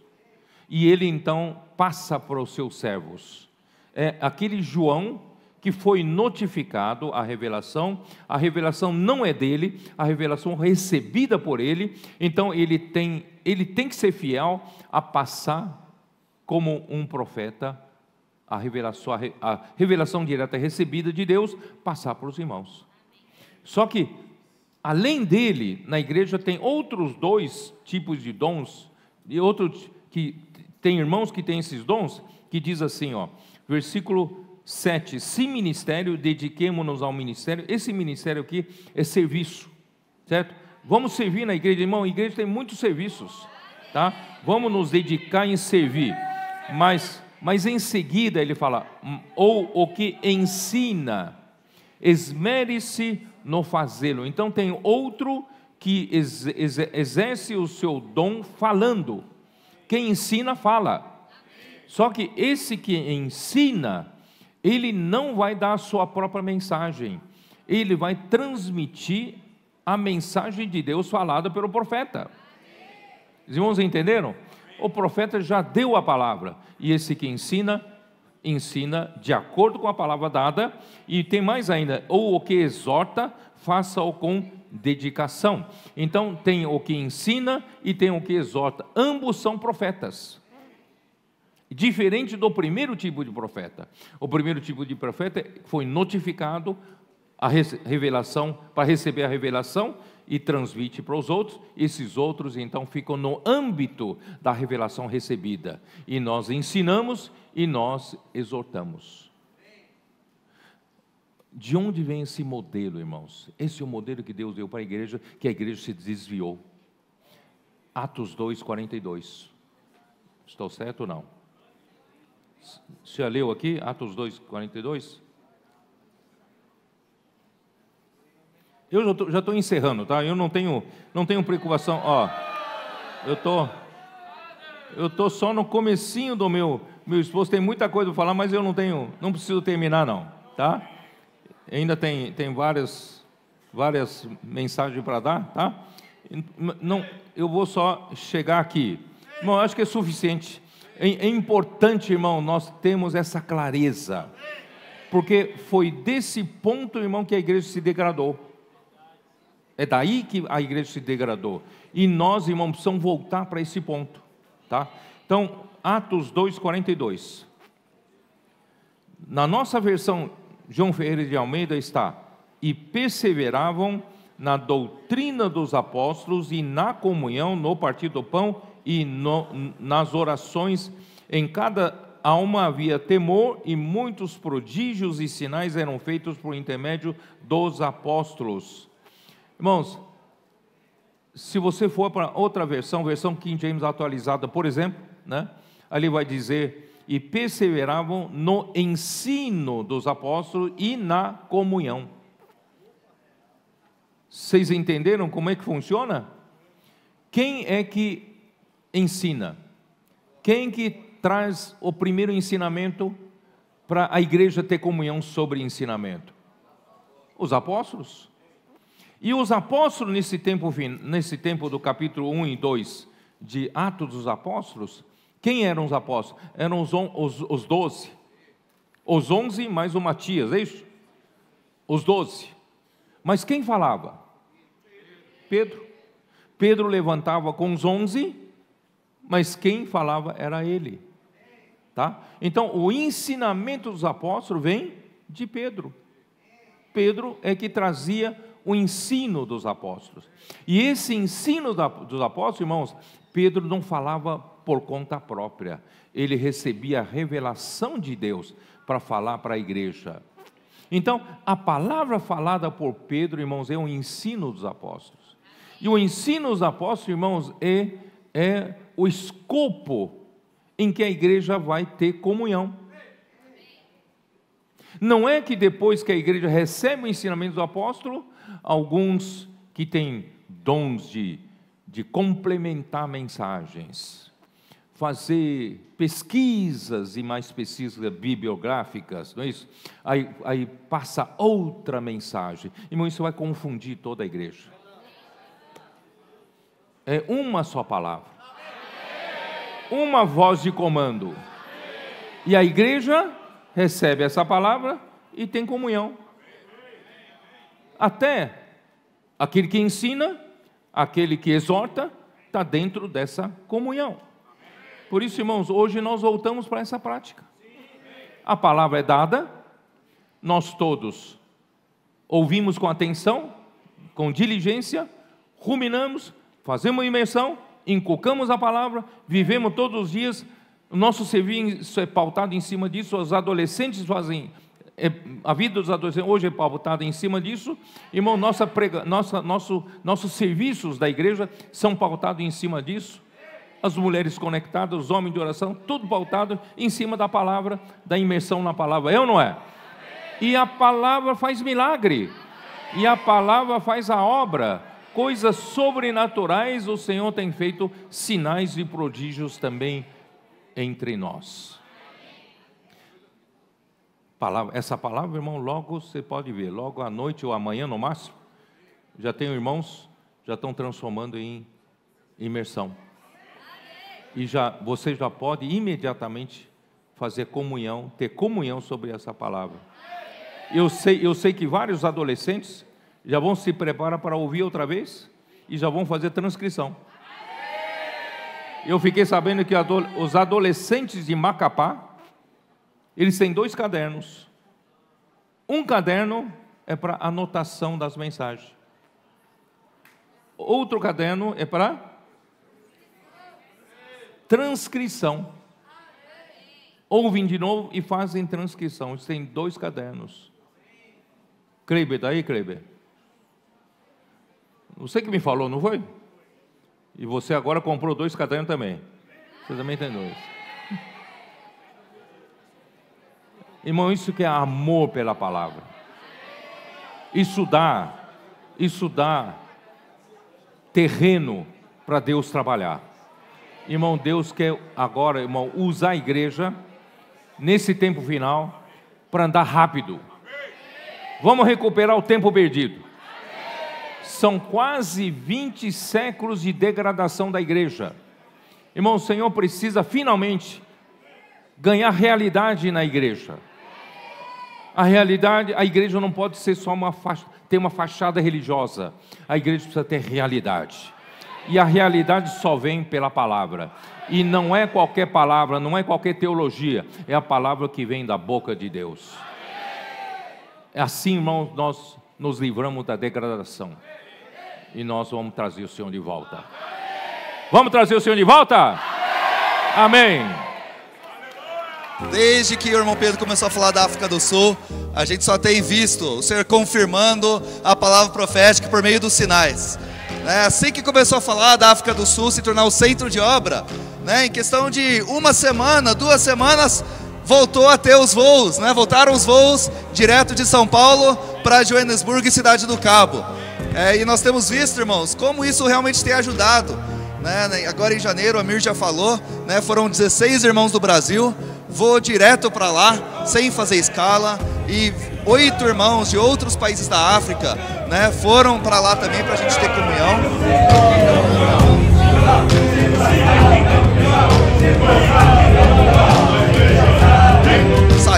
e ele então passa para os seus servos. É aquele João que foi notificado a revelação, a revelação não é dele, a revelação recebida por ele, então ele tem, ele tem que ser fiel a passar como um profeta a revelação, a revelação direta recebida de Deus passar para os irmãos. Só que, além dele, na igreja tem outros dois tipos de dons, e outros que tem irmãos que têm esses dons, que diz assim, ó, versículo 7, se ministério, dediquemo-nos ao ministério, esse ministério aqui é serviço, certo? Vamos servir na igreja, irmão, a igreja tem muitos serviços, tá? Vamos nos dedicar em servir, mas mas em seguida ele fala: hum, ou o que ensina, esmere-se no fazê-lo. Então tem outro que exerce o seu dom falando. Quem ensina, fala. Só que esse que ensina, ele não vai dar a sua própria mensagem, ele vai transmitir a mensagem de Deus falada pelo profeta. Os irmãos entenderam? o profeta já deu a palavra. E esse que ensina, ensina de acordo com a palavra dada. E tem mais ainda: ou o que exorta, faça-o com dedicação. Então, tem o que ensina e tem o que exorta. Ambos são profetas. Diferente do primeiro tipo de profeta. O primeiro tipo de profeta foi notificado, a revelação, para receber a revelação e transmite para os outros, esses outros então ficam no âmbito da revelação recebida. E nós ensinamos e nós exortamos. De onde vem esse modelo, irmãos? Esse é o modelo que Deus deu para a igreja, que a igreja se desviou. Atos 2, 42. Estou certo ou não? Você leu aqui, Atos 2, 42? Eu já estou encerrando, tá? Eu não tenho, não tenho preocupação. Ó, eu tô, eu tô só no comecinho do meu, meu esposo. Tem muita coisa para falar, mas eu não tenho, não preciso terminar não, tá? Ainda tem, tem várias, várias mensagens para dar, tá? Não, eu vou só chegar aqui. Irmão, acho que é suficiente. É, é importante, irmão, nós temos essa clareza. Porque foi desse ponto, irmão, que a igreja se degradou é daí que a igreja se degradou. E nós, irmãos, precisamos voltar para esse ponto. Tá? Então, Atos 2,42. Na nossa versão, João Ferreira de Almeida está: E perseveravam na doutrina dos apóstolos e na comunhão, no partir do pão e no, nas orações. Em cada alma havia temor e muitos prodígios e sinais eram feitos por intermédio dos apóstolos. Irmãos, se você for para outra versão, versão King James atualizada, por exemplo, né? ali vai dizer: e perseveravam no ensino dos apóstolos e na comunhão. Vocês entenderam como é que funciona? Quem é que ensina? Quem que traz o primeiro ensinamento para a igreja ter comunhão sobre ensinamento? Os apóstolos. E os apóstolos, nesse tempo, nesse tempo do capítulo 1 e 2 de Atos dos Apóstolos, quem eram os apóstolos? Eram os, on, os, os 12. Os 11 mais o Matias, é isso? Os 12. Mas quem falava? Pedro. Pedro levantava com os 11, mas quem falava era ele. Tá? Então, o ensinamento dos apóstolos vem de Pedro. Pedro é que trazia o ensino dos apóstolos. E esse ensino dos apóstolos, irmãos, Pedro não falava por conta própria, ele recebia a revelação de Deus para falar para a igreja. Então, a palavra falada por Pedro, irmãos, é o ensino dos apóstolos. E o ensino dos apóstolos, irmãos, é, é o escopo em que a igreja vai ter comunhão. Não é que depois que a igreja recebe o ensinamento do apóstolo, alguns que têm dons de, de complementar mensagens, fazer pesquisas e mais pesquisas bibliográficas, não é isso? Aí, aí passa outra mensagem. Irmão, isso vai confundir toda a igreja. É uma só palavra. Uma voz de comando. E a igreja recebe essa palavra e tem comunhão. Até aquele que ensina, aquele que exorta, está dentro dessa comunhão. Por isso, irmãos, hoje nós voltamos para essa prática. A palavra é dada, nós todos ouvimos com atenção, com diligência, ruminamos, fazemos imersão, inculcamos a palavra, vivemos todos os dias o nosso serviço é pautado em cima disso, os adolescentes fazem. É, a vida dos adolescentes hoje é pautada em cima disso, irmão. Nossa prega, nossa, nosso, nossos serviços da igreja são pautados em cima disso. As mulheres conectadas, os homens de oração, tudo pautado em cima da palavra, da imersão na palavra. É ou não é? E a palavra faz milagre, e a palavra faz a obra coisas sobrenaturais o Senhor tem feito sinais e prodígios também entre nós. Palavra, essa palavra, irmão, logo você pode ver, logo à noite ou amanhã no máximo, já tem irmãos já estão transformando em imersão. E já você já pode imediatamente fazer comunhão, ter comunhão sobre essa palavra. Eu sei, eu sei que vários adolescentes já vão se preparar para ouvir outra vez e já vão fazer transcrição. Eu fiquei sabendo que os adolescentes de Macapá, eles têm dois cadernos. Um caderno é para anotação das mensagens. Outro caderno é para transcrição. Ouvem de novo e fazem transcrição. Eles têm dois cadernos. Kleber, daí, tá Kleber? Você que me falou, não foi? E você agora comprou dois Catania também. Você também tem dois. Irmão, isso que é amor pela palavra. Isso dá, isso dá terreno para Deus trabalhar. Irmão, Deus quer agora, irmão, usar a igreja nesse tempo final para andar rápido. Vamos recuperar o tempo perdido. São quase 20 séculos de degradação da igreja. Irmão, o Senhor precisa finalmente ganhar realidade na igreja. A realidade, a igreja não pode ser só uma ter uma fachada religiosa. A igreja precisa ter realidade. E a realidade só vem pela palavra. E não é qualquer palavra, não é qualquer teologia, é a palavra que vem da boca de Deus. É assim, irmãos, nós nos livramos da degradação e nós vamos trazer o Senhor de volta. Vamos trazer o Senhor de volta? Amém. Desde que o irmão Pedro começou a falar da África do Sul, a gente só tem visto o Senhor confirmando a palavra profética por meio dos sinais. É assim que começou a falar da África do Sul se tornar o centro de obra, né, em questão de uma semana, duas semanas, voltou a ter os voos, né, voltaram os voos direto de São Paulo para Joanesburgo e Cidade do Cabo. É, e nós temos visto, irmãos, como isso realmente tem ajudado. Né? né agora em janeiro, a Mir já falou, né? foram 16 irmãos do Brasil. Vou direto para lá, sem fazer escala. E oito irmãos de outros países da África né? foram para lá também para a gente ter comunhão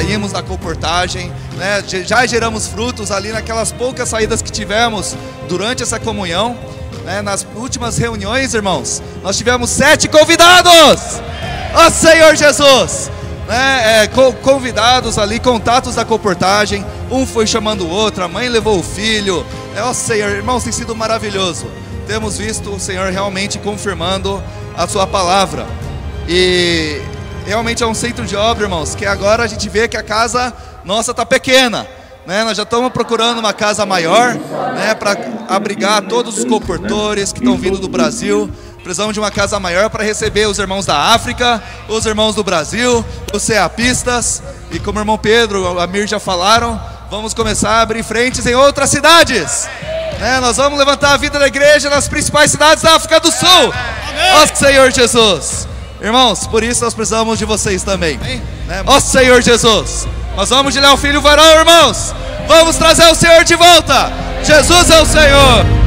saímos da comportagem, né? já geramos frutos ali naquelas poucas saídas que tivemos durante essa comunhão. Né? Nas últimas reuniões, irmãos, nós tivemos sete convidados! Ó oh, Senhor Jesus! Né? É, convidados ali, contatos da comportagem, um foi chamando o outro, a mãe levou o filho. Né? Ó oh, Senhor, irmãos, tem sido maravilhoso. Temos visto o Senhor realmente confirmando a sua palavra. E realmente é um centro de obra, irmãos, que agora a gente vê que a casa nossa está pequena. Né? Nós já estamos procurando uma casa maior né? para abrigar todos os comportores que estão vindo do Brasil. Precisamos de uma casa maior para receber os irmãos da África, os irmãos do Brasil, os ceapistas. E como o irmão Pedro e a Mir já falaram, vamos começar a abrir frentes em outras cidades. Né? Nós vamos levantar a vida da igreja nas principais cidades da África do Sul. Nossa, Senhor Jesus. Irmãos, por isso nós precisamos de vocês também. Né? Ó oh, Senhor Jesus, nós vamos de o Filho Varão, irmãos. Vamos trazer o Senhor de volta. Jesus é o Senhor.